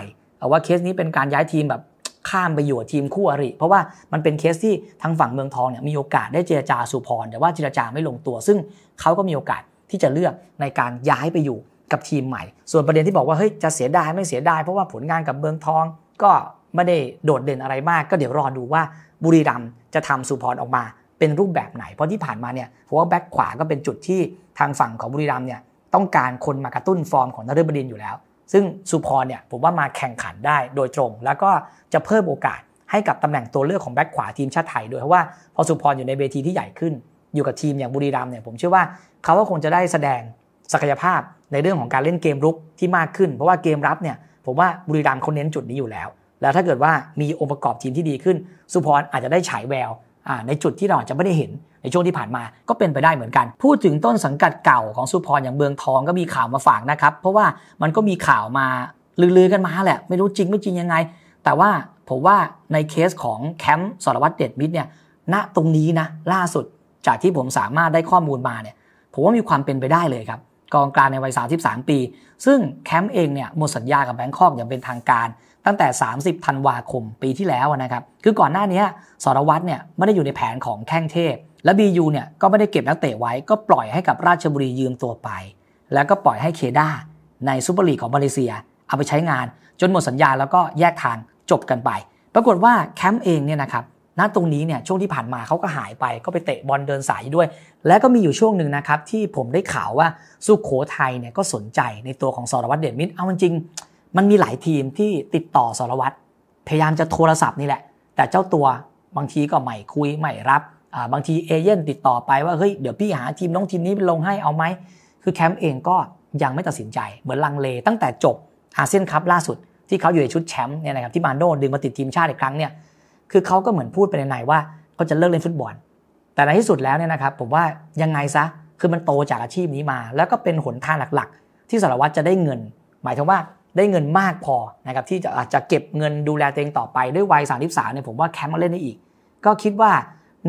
ว่าเคสนี้เป็นการย้ายทีมแบบข้ามไปอยู่กับทีมคู่อริเพราะว่ามันเป็นเคสที่ทางฝั่งเมืองทองเนี่ยมีโอกาสได้เจรจาสุพรแต่ว่าเจรจาไม่ลงตัว ซึ่งเขาก็มีโอกาสที่จะเลือกในการย้ายไปอยู่กับทีมใหม่ ส่วนประเด็นที่บอกว่าเฮ้ยจะเสียดายไม่เสียดายเพราะว่าผลงานกับเมืองทอง ก็ไม่ได้โดดเด่นอะไรมากก็เดี๋ยวรอดูว่าบุรีรัมจะทำสุพรออกมา เป็นรูปแบบไหนเพราะที่ผ่านมาเนี่ยเพราะว่าแบ็คขวาก็เป็นจุดที่ทางฝั่งของบุรีรัมเนี่ยต้องการคนมากระตุ้นฟอร์มของนฤบดินอยู่แล้วซึ่ง สุพรเนี่ยผมว่ามาแข่งขันได้โดยตรงแล้วก็จะเพิ่มโอกาสให้กับตำแหน่งตัวเลือกของแบ็กขวาทีมชาติไทยด้วยเพราะว่า พอสุพรอยู่ในเวทีที่ใหญ่ขึ้น อยู่กับทีมอย่างบุรีรัมเนี่ยผมเชื่อว่าเขาก็คงจะได้แสดงศักยภาพในเรื่องของการเล่นเกมรุกที่มากขึ้น เพราะว่าเกมรับเนี่ยผมว่าบุรีรัมเขาเน้นจุดนี้อยู่แล้ว แล้วถ้าเกิดว่ามีองค์ประกอบทีมที่ดีขึ้นสุพรอาจจะได้ฉายแววในจุดที่เราอาจจะไม่ได้เห็นในช่วงที่ผ่านมาก็เป็นไปได้เหมือนกัน พูดถึงต้นสังกัดเก่าของสุพรอย่างเบืองทองก็มีข่าวมาฝากนะครับ เพราะว่ามันก็มีข่าวมาลือๆกันมาแหละ ไม่รู้จริงไม่จริงยังไง แต่ว่า ผมว่าในเคสของแคมป์สารวัตรเด็ดมิตรเนี่ยณตรงนี้นะล่าสุดจากที่ผมสามารถได้ข้อมูลมาเนี่ยผมว่ามีความเป็นไปได้เลยครับกองกลางในวัย33ปี ซึ่งแคมป์เองเนี่ยหมดสัญญากับแบงคอกอย่างเป็นทางการ ตั้งแต่ 30ธันวาคมปีที่แล้วนะครับคือก่อนหน้านี้สรวัตรเนี่ยไม่ได้อยู่ในแผนของแข้งเทพและบียูเนี่ยก็ไม่ได้เก็บนักเตะไว้ก็ปล่อยให้กับราชบุรียืมตัวไป แล้วก็ปล่อยให้เคด้าในซูเปอร์ลีกของมาเลเซีย เอาไปใช้งานจนหมดสัญญาแล้วก็แยกทางจบกันไป ปรากฏว่าแคมป์เองเนี่ยนะครับณตรงนี้เนี่ยช่วงที่ผ่านมาเขาก็หายไป ก็ไปเตะบอลเดินสายด้วย และก็มีอยู่ช่วงหนึ่งนะครับ ที่ผมได้ข่าวว่าสุโขทัยเนี่ยก็สนใจในตัวของสรวัตรเดชมิตรเอาจริงมันมีหลายทีมที่ติดต่อสรวัตรพยายามจะโทรศัพท์นี่แหละ แต่เจ้าตัวบางทีก็ไม่คุยไม่รับบางทีเอเย่นติดต่อไปว่าเฮ้ย เดี๋ยวพี่หาทีมน้องทีมนี้ลงให้เอาไหม คือแคมป์เองก็ยังไม่ตัดสินใจเหมือนลังเล ตั้งแต่จบอาเซียนคัพล่าสุดที่เขาอยู่ในชุดแชมป์เนี่ยนะครับที่มาโน่ดึงมาติดทีมชาติอีกครั้งเนี่ยคือเขาก็เหมือนพูดไปในไหนว่าเขาจะเลิกเล่นฟุตบอลแต่ในที่สุดแล้วเนี่ยนะครับผมว่ายังไงซะคือมันโตจากอาชีพนี้มา แล้วก็เป็นหนทางหลักๆ ที่สารวัตรจะได้เงิน หมายถึงว่าได้เงินมากพอนะครับที่จะอาจจะเก็บเงินดูแลตัวเองต่อไปด้วยวัย33เนี่ยผมว่าแคมป์มาเล่นได้อีก ก็คิดว่า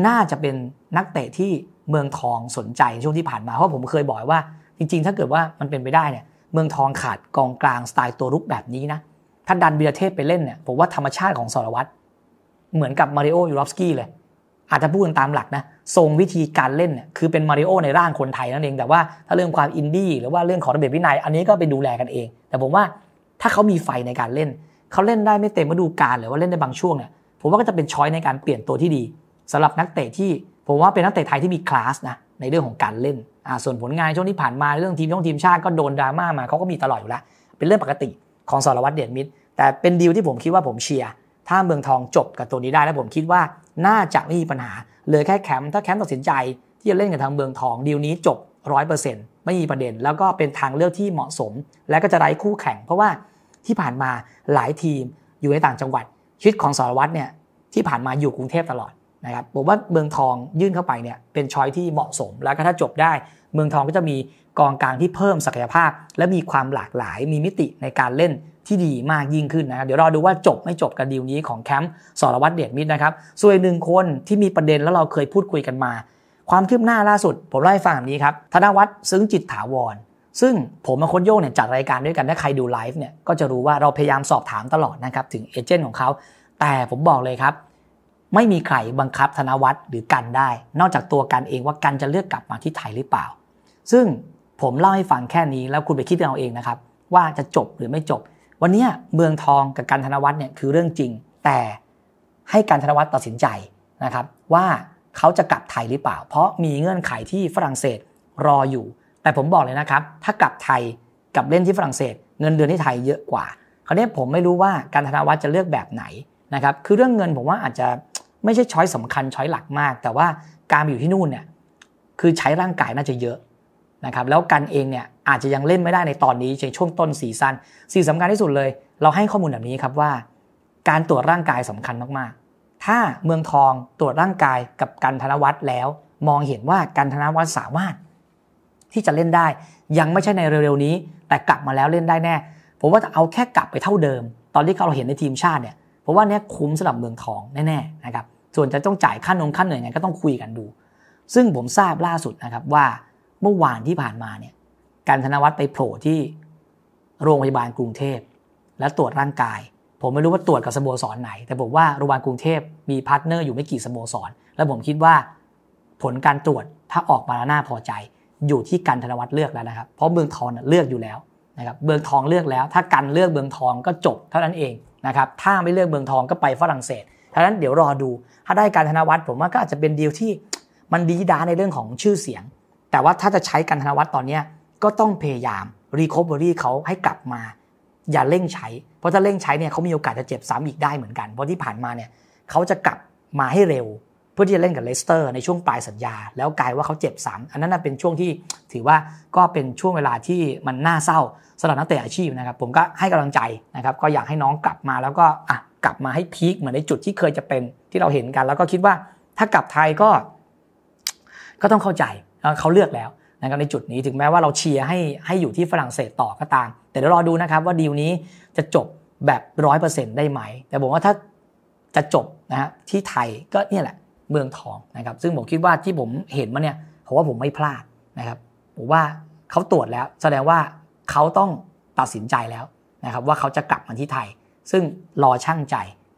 น่าจะเป็นนักเตะที่เมืองทองสนใจช่วงที่ผ่านมาเพราะผมเคยบอกว่า จริงๆ ถ้าเกิดว่ามันเป็นไปได้เนี่ยเมืองทองขาดกองกลางสไตล์ตัวรุกแบบนี้นะถ้าดันบีรเทพไปเล่นเนี่ยผมว่าธรรมชาติของสรวัตรเหมือนกับมาริโอยูรอฟสกี้เลย อาจจะพูดกันตามหลักนะทรงวิธีการเล่นเนี่ยคือเป็นมาริโอในร่างคนไทยนั่นเอง แต่ว่าถ้าเรื่องความอินดี้หรือว่าเรื่องของระเบียบวินัย อันนี้ก็ไปดูแลกันเอง แต่ผมว่าถ้าเขามีไฟในการเล่นเขาเล่นได้ไม่เต็มฤดูกาลหรือว่าเล่นได้บางช่วงเนี่ยผมว่าก็จะเป็นช้อยในการเปลี่ยนตัวที่ดีสำหรับนักเตะที่ผมว่าเป็นนักเตะไทยที่มีคลาสนะในเรื่องของการเล่น ส่วนผลงานช่วงที่ผ่านมาเรื่องทีมช่องทีมชาติก็โดนดราม่ามาเขาก็มีตลอดอยู่แล้ว เป็นเรื่องปกติของสารวัตรเดียนมิตรแต่เป็นดีลที่ผมคิดว่าผมเชียร์ถ้าเมืองทองจบกับตัวนี้ได้แล้วผมคิดว่าน่าจะไม่มีปัญหา เลยแค่แคมป์ถ้าแคมป์ตัดสินใจที่จะเล่นกับทางเมืองทองดีลนี้จบนต์ไม่มีประเด็น แล้วก็เป็นทางเลือกที่เหมาะสม และก็จะไร้คู่แข่งเพราะว่าที่ผ่านมาหลายทีมอยู่ในต่างจังหวัดชีวิตของสารวัตรเนี่ยที่ผ่านมาอยู่กรุงเทพตลอดนะครับผมว่าเมืองทองยื่นเข้าไปเนี่ยเป็นช้อยที่เหมาะสม แล้วก็ถ้าจบได้ เมืองทองก็จะมีกองกลางที่เพิ่มศักยภาพ และมีความหลากหลายมีมิติในการเล่นที่ดีมากยิ่งขึ้นนะครับเดี๋ยวรอดูว่าจบไม่จบกันดีลนี้ของแคมป์สรวัตรเดชมิตรนะครับส่วนหนึ่งคนที่มีประเด็นแล้วเราเคยพูดคุยกันมา ความคืบหน้าล่าสุด ผมเล่าให้ฟังแบบนี้ครับธนวัฒน์ซึ้งจิตถาวร ซึ่งผมมาคนโยกเนี่ยจัดรายการด้วยกันถ้าใครดูไลฟ์เนี่ย ก็จะรู้ว่าเราพยายามสอบถามตลอดนะครับถึงเอเจนต์ของเขาแต่ผมบอกเลยครับไม่มีใครบังคับธนวัตรหรือกันได้ นอกจากตัวกันเองว่ากันจะเลือกกลับมาที่ไทยหรือเปล่า ซึ่งผมเล่าให้ฟังแค่นี้ แล้วคุณไปคิดเอาเองนะครับ ว่าจะจบหรือไม่จบ วันนี้เมืองทองกับการธนวัตรเนี่ยคือเรื่องจริง แต่ให้การธนวัตรตัดสินใจนะครับ ว่าเขาจะกลับไทยหรือเปล่า เพราะมีเงื่อนไขที่ฝรั่งเศสรออยู่ แต่ผมบอกเลยนะครับ ถ้ากลับไทยกับเล่นที่ฝรั่งเศส เงินเดือนที่ไทยเยอะกว่า คราวนี้ผมไม่รู้ว่าการธนวัตรจะเลือกแบบไหนนะครับคือเรื่องเงินผมว่าอาจจะไม่ใช่ช้อยสำคัญช้อยหลักมาก แต่ว่าการอยู่ที่นู่นเนี่ยคือใช้ร่างกายน่าจะเยอะนะครับแล้วกันเองเนี่ยอาจจะยังเล่นไม่ได้ในตอนนี้ในช่วงต้นสีซันสิ่งสำคัญที่สุดเลย เราให้ข้อมูลแบบนี้ครับว่า การตรวจร่างกายสำคัญมากๆถ้าเมืองทองตรวจร่างกายกับกันธนวัฒน์แล้ว มองเห็นว่ากันธนวัฒน์สามารถที่จะเล่นได้ ยังไม่ใช่ในเร็วๆนี้แต่กลับมาแล้วเล่นได้แน่ผมว่าจะเอาแค่กลับไปเท่าเดิม ตอนที่เราเห็นในทีมชาติเนี่ยราะว่าเนี้ยคุ้มสำหรับเมืองทองแน่ๆนะครับส่วนจะต้องจ่ายค่านงค่าเหนื่อยไงก็ต้องคุยกันดู ซึ่งผมทราบล่าสุดนะครับว่าเมื่อวานที่ผ่านมาเนี่ยการธนวัตรไปโผล่ที่โรงพยาบาลกรุงเทพ และตรวจร่างกาย ผมไม่รู้ว่าตรวจกับสโมสรไหน แต่ผมว่าโรงพยาบาลกรุงเทพมีพาร์ทเนอร์อยู่ไม่กี่สโมสร และผมคิดว่าผลการตรวจถ้าออกมาแล้วน่าพอใจอยู่ที่การธนวัตรเลือกแล้วนะครับเพราะเมืองทองเลือกอยู่แล้วนะครับเมืองทองเลือกแล้ว ถ้ากันเลือกเมืองทองก็จบเท่านั้นเองนะครับถ้าไม่เลือกเมืองทองก็ไปฝรั่งเศสทังนั้นเดี๋ยวรอดูถ้าได้การธนวัตรผมว่าก็อาจจะเป็นดีลที่มันดีด้าในเรื่องของชื่อเสียง แต่ว่าถ้าจะใช้การธนวัตรตอนนี้ก็ต้องพยายามรีคอฟเวอรี่เขาให้กลับมาอย่าเร่งใช้เพราะถ้าเร่งใช้เนี่ยเขามีโอกาสจะเจ็บซ้ำอีกได้เหมือนกันเพราะที่ผ่านมาเนี่ยเขาจะกลับมาให้เร็วเพื่อที่จะเล่นกับเลสเตอร์ในช่วงปลายสัญญา แล้วกลายว่าเขาเจ็บสามอันนั้นเป็นช่วงที่ถือว่าก็เป็นช่วงเวลาที่มันน่าเศร้าสำหรับนักเตะอาชีพนะครับผมก็ให้กำลังใจนะครับก็อยากให้น้องกลับมาแล้วก็อ่ะกลับมาให้พีคเหมือนในจุดที่เคยจะเป็นที่เราเห็นกัน แล้วก็คิดว่าถ้ากลับไทยก็ ก็ต้องเข้าใจเขาเลือกแล้วนะครับในจุดนี้ถึงแม้ว่าเราเชียร์ให้ให้อยู่ที่ฝรั่งเศสต่อก็ตาม แต่เดี๋ยวรอดูนะครับ ว่าดีลนี้จะจบแบบร้อยเปอร์เซ็นต์ได้ไหม แต่ผมว่าถ้าจะจบนะฮะที่ไทยก็เนี่ยแหละเมืองทองนะครับซึ่งผมคิดว่าที่ผมเห็นมาเนี่ยผมว่าผมไม่พลาดนะครับผมว่าเขาตรวจแล้วแสดงว่าเขาต้องตัดสินใจแล้วนะครับว่าเขาจะกลับมาที่ไทย ซึ่งรอช่างใจ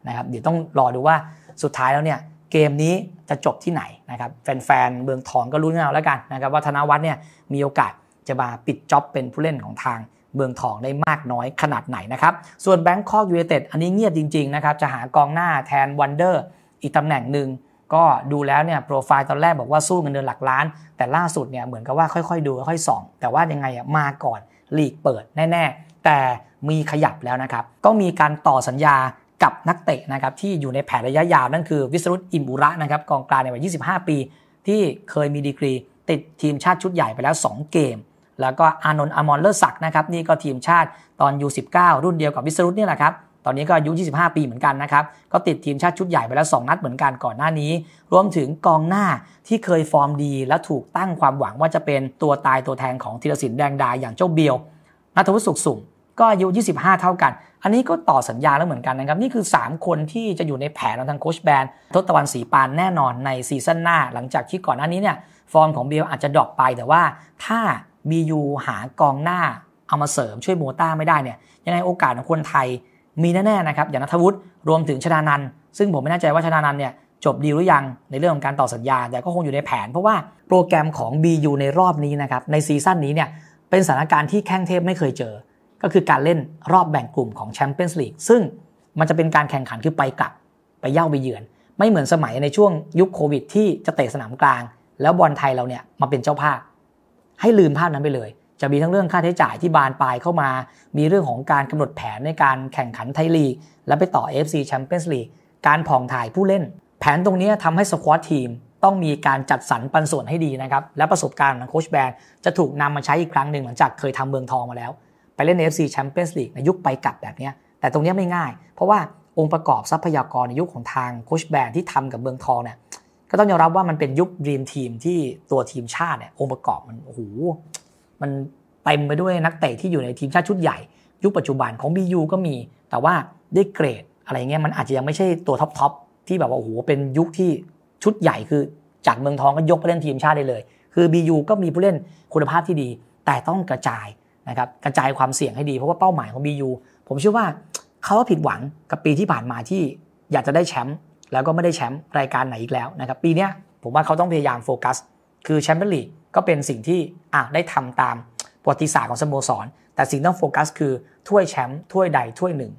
นะครับเดี๋ยวต้องรอดูว่าสุดท้ายแล้วเนี่ยเกมนี้จะจบที่ไหนนะครับแฟนๆเมืองทองก็รู้นเอาแล้วกันนะครับว่าธนวัฒน์เนี่ยมีโอกาสจะมาปิดจ็อบเป็นผู้เล่นของทางเมืองทองได้มากน้อยขนาดไหนนะครับส่วนแบงคอกยูเนเต็ดอันนี้เงียบจริงๆนะครับจะหากองหน้าแทนวันเดอร์ อีกตำแหน่งหนึ่งก็ดูแล้วเนี่ยโปรไฟล์ตอนแรกบอกว่าสู้เงินเดือนหลักล้าน แต่ล่าสุดเนี่ยเหมือนกับว่าค่อยๆดูค่อยๆส่อง แต่ว่ายังไงอ่ะมาก่อนลีกเปิดแน่ๆ แต่มีขยับแล้วนะครับ ก็มีการต่อสัญญากับนักเตะนะครับที่อยู่ในแผนระยะยาว นั่นคือวิสรุตอิมบุระนะครับกองกลางในวัย25 ปี ที่เคยมีดีกรี ติดทีมชาติชุดใหญ่ไปแล้ว 2 เกม แล้วก็อานนท์อมรเลอร์ศักนะครับนี่ก็ทีมชาติตอน U19 รุ่นเดียวกับวิสรุตนี่แหละครับตอนนี้ก็อายุ 25 ปีเหมือนกันนะครับ ก็ติดทีมชาติชุดใหญ่ไปแล้ว 2 นัดเหมือนกันก่อนหน้านี้ รวมถึงกองหน้าที่เคยฟอร์มดีและถูกตั้งความหวังว่าจะเป็นตัวตายตัวแทนของธีรศิลป์แดงดาอย่างเจ้าเบียวนัทวุฒิสุขสุ่มก็อายุ 25 เท่ากัน อันนี้ก็ต่อสัญญาแล้วเหมือนกันนะครับ นี่คือ 3 คนที่จะอยู่ในแผนของทางโคชแบนทศตวรรสีปานแน่นอนในซีซั่นหน้า หลังจากที่ก่อนหน้านี้เนี่ย ฟอร์มของเบลอาจจะดรอปไป แต่ว่าถ้ามียูหากองหน้าเอามาเสริมช่วยโมต้าไม่ได้ เนี่ยยังไงโอกาสของคนไทยมีแน่ ๆ นะครับ อย่างนัทวุฒิรวมถึงชนานัน ซึ่งผมไม่แน่ใจว่าชนานันเนี่ยจบดีหรือยังในเรื่องของการต่อสัญญา แต่ก็คงอยู่ในแผน เพราะว่าโปรแกรมของ BU ในรอบนี้นะครับ ในซีซั่นนี้เนี่ยเป็นสถานการณ์ที่แข้งเทพไม่เคยเจอ ก็คือการเล่นรอบแบ่งกลุ่มของแชมเปี้ยนส์ลีกซึ่งมันจะเป็นการแข่งขันคือไปกลับไปเย่าไปเยือนไม่เหมือนสมัยในช่วงยุคโควิด ที่จะเตะสนามกลาง แล้วบอลไทยเราเนี่ยมาเป็นเจ้าภาพให้ลืมภาพนั้นไปเลยจะมีทั้งเรื่องค่าใช้จ่ายที่บานปลายเข้ามา มีเรื่องของการกำหนดแผนในการแข่งขันไทยลีก และไปต่อ FC Champions League การผ่องถ่ายผู้เล่น แผนตรงนี้ทำให้สควอตทีม ต้องมีการจัดสรรปันส่วนให้ดีนะครับ และประสบการณ์ของโคชแบนจะถูกนำมาใช้อีกครั้งหนึ่งหลังจากเคยทำเมืองทองมาแล้ว ไปเล่น FC Champions League ในยุคไปกลับแบบนี้ แต่ตรงนี้ไม่ง่าย เพราะว่าองค์ประกอบทรัพยากรในยุคของทางโคชแบนที่ทำกับเมืองทองเนี่ย ก็ต้องยอมรับว่ามันเป็นยุคดีมทีมที่ตัวทีมชาติเนี่ยองค์ประกอบมันโอ้โหมันเต็มไปด้วยนักเตะที่อยู่ในทีมชาติชุดใหญ่ ยุคปัจจุบันของ BU ก็มี แต่ว่าได้เกรด อะไรเงี้ยมันอาจจะยังไม่ใช่ตัวท็อปทอปที่แบบว่าโอ้โหเป็นยุคที่ชุดใหญ่คือจากเมืองทองก็ยกไปเล่นทีมชาติได้เลย คือ BU ก็มีผู้เล่นคุณภาพที่ดี แต่ต้องกระจายนะครับกระจายความเสี่ยงให้ดีเพราะว่าเป้าหมายของ BU ผมเชื่อว่าเขาผิดหวังกับปีที่ผ่านมาที่อยากจะได้แชมป์แล้วก็ไม่ได้แชมป์รายการไหนอีกแล้วนะครับปีนี้ผมว่าเขาต้องพยายามโฟกัสคือแชมเปี้ยนลีกก็เป็นสิ่งที่อ่ะได้ทำตามประวัติศาสตร์ของสโมสร แต่สิ่งต้องโฟกัสคือ ถ้วยแชมป์ถ้วยใด ถ้วยหนึ่ง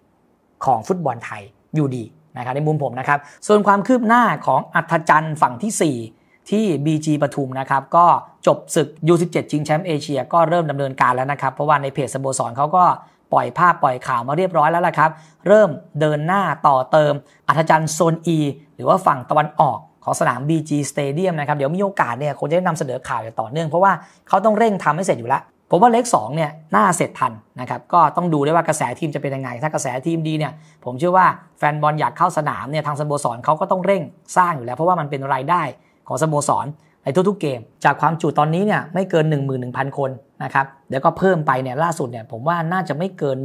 ของฟุตบอลไทยอยู่ดีนะครับในมุมผมนะครับ ส่วนความคืบหน้าของอัธจันทร์ฝั่งที่ 4 ที่ BG ปทุมนะครับก็จบศึก U17 ชิงแชมป์เอเชียก็เริ่มดำเนินการแล้วนะครับ เพราะว่าในเพจสโมสรเขาก็ปล่อยภาพปล่อยข่าวมาเรียบร้อยแล้วล่ะครับเริ่มเดินหน้าต่อเติมอัธจันทร์โซนอ E หรือว่าฝั่งตะวันออกของสนาม BG Stadium นะครับเดี๋ยวมีโอกาสเนี่ยคงจะได้นำเสนอข่าวอย่างต่อเนื่อง เพราะว่าเขาต้องเร่งทำให้เสร็จอยู่แล้วผมว่าเลข2เนี่ยน่าเสร็จทันนะครับก็ต้องดูด้วยว่ากระแสทีมจะเป็นยังไง ถ้ากระแสทีมดีเนี่ยผมเชื่อว่าแฟนบอลอยากเข้าสนามเนี่ยทางสโมสรเขาก็ต้องเร่งสร้างอยู่แล้ว เพราะว่ามันเป็นรายได้ของสโมสรในทุกๆเกม จากความจุตอนนี้เนี่ยไม่เกิน 11,000 คนนะครับเดี๋ยวก็เพิ่มไปเนี่ยล่าสุดเนี่ยผมว่าน่าจะไม่เกิน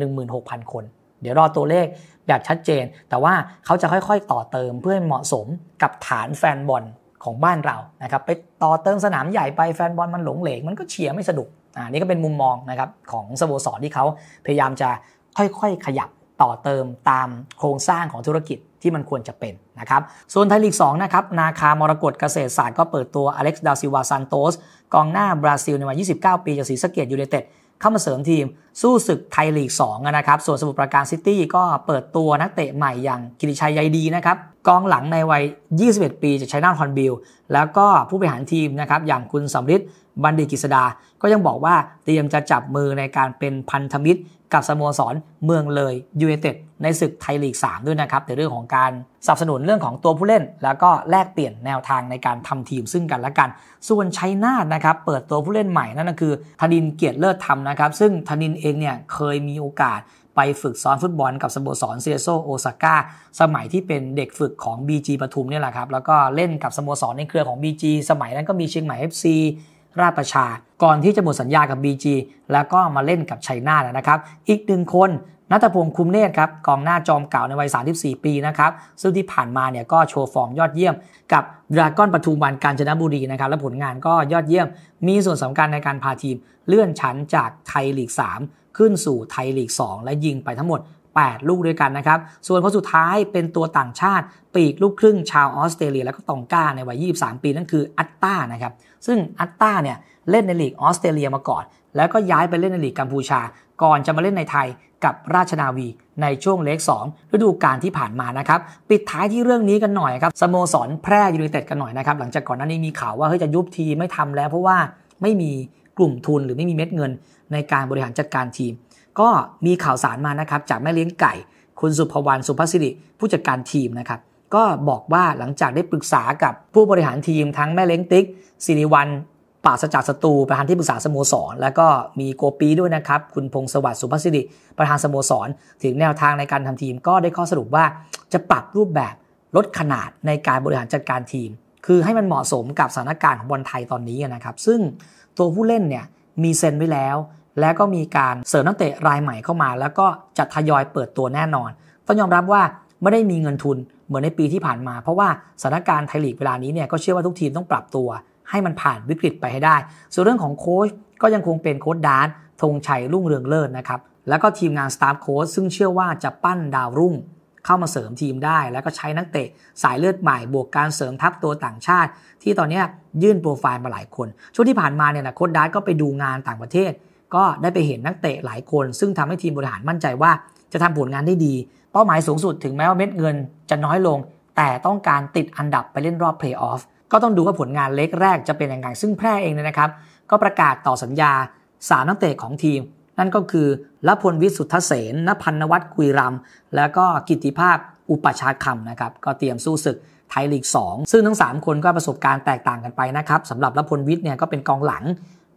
16,000 คน เดี๋ยวรอตัวเลขแบบชัดเจนแต่ว่าเขาจะค่อยๆต่อเติมเพื่อให้เหมาะสมกับฐานแฟนบอลของบ้านเรานะครับไปต่อเติมสนามใหญ่ไปแฟนบอลมันหลงเหลงมันก็เชียร์ไม่สะดุกอ่านี่ก็เป็นมุมมองนะครับของสโมสรที่เขาพยายามจะค่อยๆขยับต่อเติมตามโครงสร้างของธุรกิจที่มันควรจะเป็นนะครับส่วนไทยลีก2นะครับนาคามรกตเกษตรศาสตร์ก็เปิดตัวอเล็กซ์ดาซิวาซานโตสกองหน้าบราซิลในวัย29 ปีจากศรีสะเกดยูเนเต็ดเข้ามาเสริมทีม สู้ศึกไทยลีก2นะครับ ส่วนสมุทรปราการซิตี้ก็เปิดตัวนักเตะใหม่อย่างกิติชัยใยดีนะครับกองหลังในวัย 21 ปีจากไชน่าฮอนบิลแล้วก็ผู้บริหารทีมนะครับอย่างคุณสำริดบัณฑิตกิษดา ก็ยังบอกว่าเตรียมจะจับมือในการเป็นพันธมิตร กับสโมสรเมืองเลยยูเอเต็ดในศึกไทยลีก 3 ด้วยนะครับในเรื่องของการสนับสนุนเรื่องของตัวผู้เล่น แล้วก็แลกเปลี่ยนแนวทางในการทำทีมซึ่งกันและกัน ส่วนชัยนาธนะครับ เปิดตัวผู้เล่นใหม่นั่นก็คือธนินเกียรติเลิศธรรมนะครับ ซึ่งธนินเองเนี่ยเคยมีโอกาสไปฝึกซ้อมฟุตบอลกับสโมสรเซโซโอซาก้า สมัยที่เป็นเด็กฝึกของ BG ปทุมเนี่ยแหละครับ แล้วก็เล่นกับสโมสรในเครือของ BG สมัยนั้นก็มีเชียงใหม่ FC ราชประชา ก่อนที่จะหมดสัญญากับ BG แล้วก็มาเล่นกับไชน่านะครับ อีกหนึ่งคน นัทพงศ์คุ้มเนตร ครับ กองหน้าจอมเก่าในวัย 34 ปีนะครับ ซึ่งที่ผ่านมาเนี่ยก็โชว์ฟอร์มยอดเยี่ยม กับดราก้อน ปทุมวัน กาญจนบุรีนะครับ และผลงานก็ยอดเยี่ยม มีส่วนสำคัญในการพาทีมเลื่อนชั้นจากไทยลีก 3 ขึ้นสู่ไทยลีก 2 และยิงไปทั้งหมด 8 ลูกด้วยกันนะครับ ส่วนคนสุดท้ายเป็นตัวต่างชาติ ปีกลูกครึ่งชาวออสเตรเลีย และก็ตองก้าในวัย 23 ปีนั่นคืออัตตานะครับซึ่งอัตตาเนี่ยเล่นในลีกออสเตรเลียมาก่อนแล้วก็ย้ายไปเล่นในลีกกัมพูชา ก่อนจะมาเล่นในไทยกับราชนาวีในช่วงเล็ก2ฤดูกาลที่ผ่านมานะครับปิดท้ายที่เรื่องนี้กันหน่อยครับสโมสรแพร่ยูไนเต็ดกันหน่อยนะครับหลังจากก่อนหน้านี้มีข่าวว่าเฮ้ยจะยุบทีไม่ทำแล้ว เพราะว่าไม่มีกลุ่มทุนหรือไม่มีเม็ดเงินในการบริหารจัดการทีม ก็มีข่าวสารมานะครับจากแม่เลี้ยงไก่คุณสุภวรรณสุภศิริผู้จัดการทีมนะครับก็บอกว่าหลังจากได้ปรึกษากับผู้บริหารทีมทั้งแม่เล้งติ๊กสิริวันป่าสจากสตูประธานที่ปรึกษาสโมสร แล้วก็มีโกปีด้วยนะครับ คุณพงศวัสดิ์สุภสิริประธานสโมสร ถึงแนวทางในการทำทีมก็ได้ข้อสรุปว่าจะปรับรูปแบบลดขนาดในการบริหารจัดการทีม คือให้มันเหมาะสมกับสถานการณ์ของบอลไทยตอนนี้นะครับซึ่งตัวผู้เล่นเนี่ยมีเซ็นไว้แล้ว แล้วก็มีการเสริมนักเตะรายใหม่เข้ามา แล้วก็จะทยอยเปิดตัวแน่นอนต้องยอมรับว่าไม่ได้มีเงินทุนเหมือนในปีที่ผ่านมา เพราะว่าสถานการณ์ไทยลีกเวลานี้เนี่ยก็เชื่อว่าทุกทีมต้องปรับตัว ให้มันผ่านวิกฤตไปให้ได้ ส่วนเรื่องของโค้ชก็ยังคงเป็นโค้ชดานธงชัยรุ่งเรืองเลิศนะครับ แล้วก็ทีมงานสตาฟโค้ชซึ่งเชื่อว่าจะปั้นดาวรุ่ง เข้ามาเสริมทีมได้แล้วก็ใช้นักเตะสายเลือดใหม่บวกการเสริมทัพตัวต่างชาติ ที่ตอนนี้ยื่นโปรไฟล์มาหลายคนช่วงที่ผ่านมาเนี่ยนะโค้ชดานก็ไปดูงานต่างประเทศ ก็ได้ไปเห็นนักเตะหลายคน ซึ่งทำให้ทีมบริหารมั่นใจว่า จะทำผลงานได้ดีเป้าหมายสูงสุดถึงแม้ว่าเม็ดเงินจะน้อยลง แต่ต้องการติดอันดับไปเล่นรอบเพลย์ออฟ ก็ต้องดูว่าผลงานเล็กแรกจะเป็นอย่างไรซึ่งแพร่เองนะครับ ก็ประกาศต่อสัญญา 3 นักเตะของทีม นั่นก็คือรัพลวิสุทธเสนนพันวัตรกุยรำ แล้วก็กิติภาพอุปชาคำนะครับ ก็เตรียมสู้ศึกไทยลีก2ซึ่งทั้ง 3 คนก็ประสบการณ์แตกต่างกันไปนะครับสำหรับรัพลวิทย์เนี่ยก็เป็นกองหลัง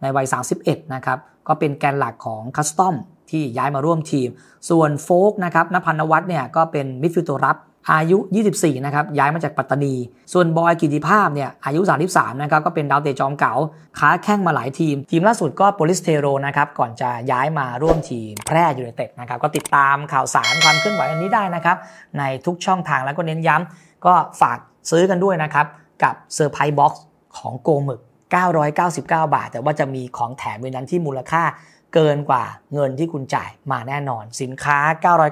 ในวัย 31นะครับก็เป็นแกนหลักของคัสตอมที่ย้ายมาร่วมทีม ส่วนโฟกนะครับนภันวัฒน์เนี่ยก็เป็นมิดฟิลด์ตัวรับ อายุ 24 นะครับ ย้ายมาจากปัตตานี ส่วนบอยกิติภาพเนี่ยอายุ 33 นะครับก็เป็น ดาวเตะจอมเก่าค้าแข้งมาหลายทีม ทีมล่าสุดก็โปลิสเทโรนะครับก่อนจะย้ายมาร่วมทีมแพร่ยูไนเต็ดนะครับก็ติดตามข่าวสารความเคลื่อนไหวอันนี้ได้นะครับในทุกช่องทางแล้วก็เน้นย้ำก็ฝากซื้อกันด้วยนะครับกับเซอร์ไพรส์บ็อกซ์ของโกมึก999 บาท แต่ว่าจะมีของแถมในนั้นที่มูลค่าเกินกว่าเงินที่คุณจ่ายมาแน่นอน สินค้า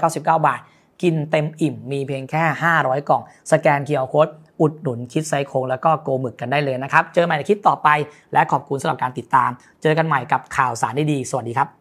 999 บาท กินเต็มอิ่มมีเพียงแค่ 500 กล่อง สแกนเคียร์โค้ดอุดหนุนคิดไซโคงแล้วก็โกหมึกกันได้เลยนะครับ เจอใหม่ในคลิปต่อไปและขอบคุณสำหรับการติดตาม เจอกันใหม่กับข่าวสารดีๆสวัสดีครับ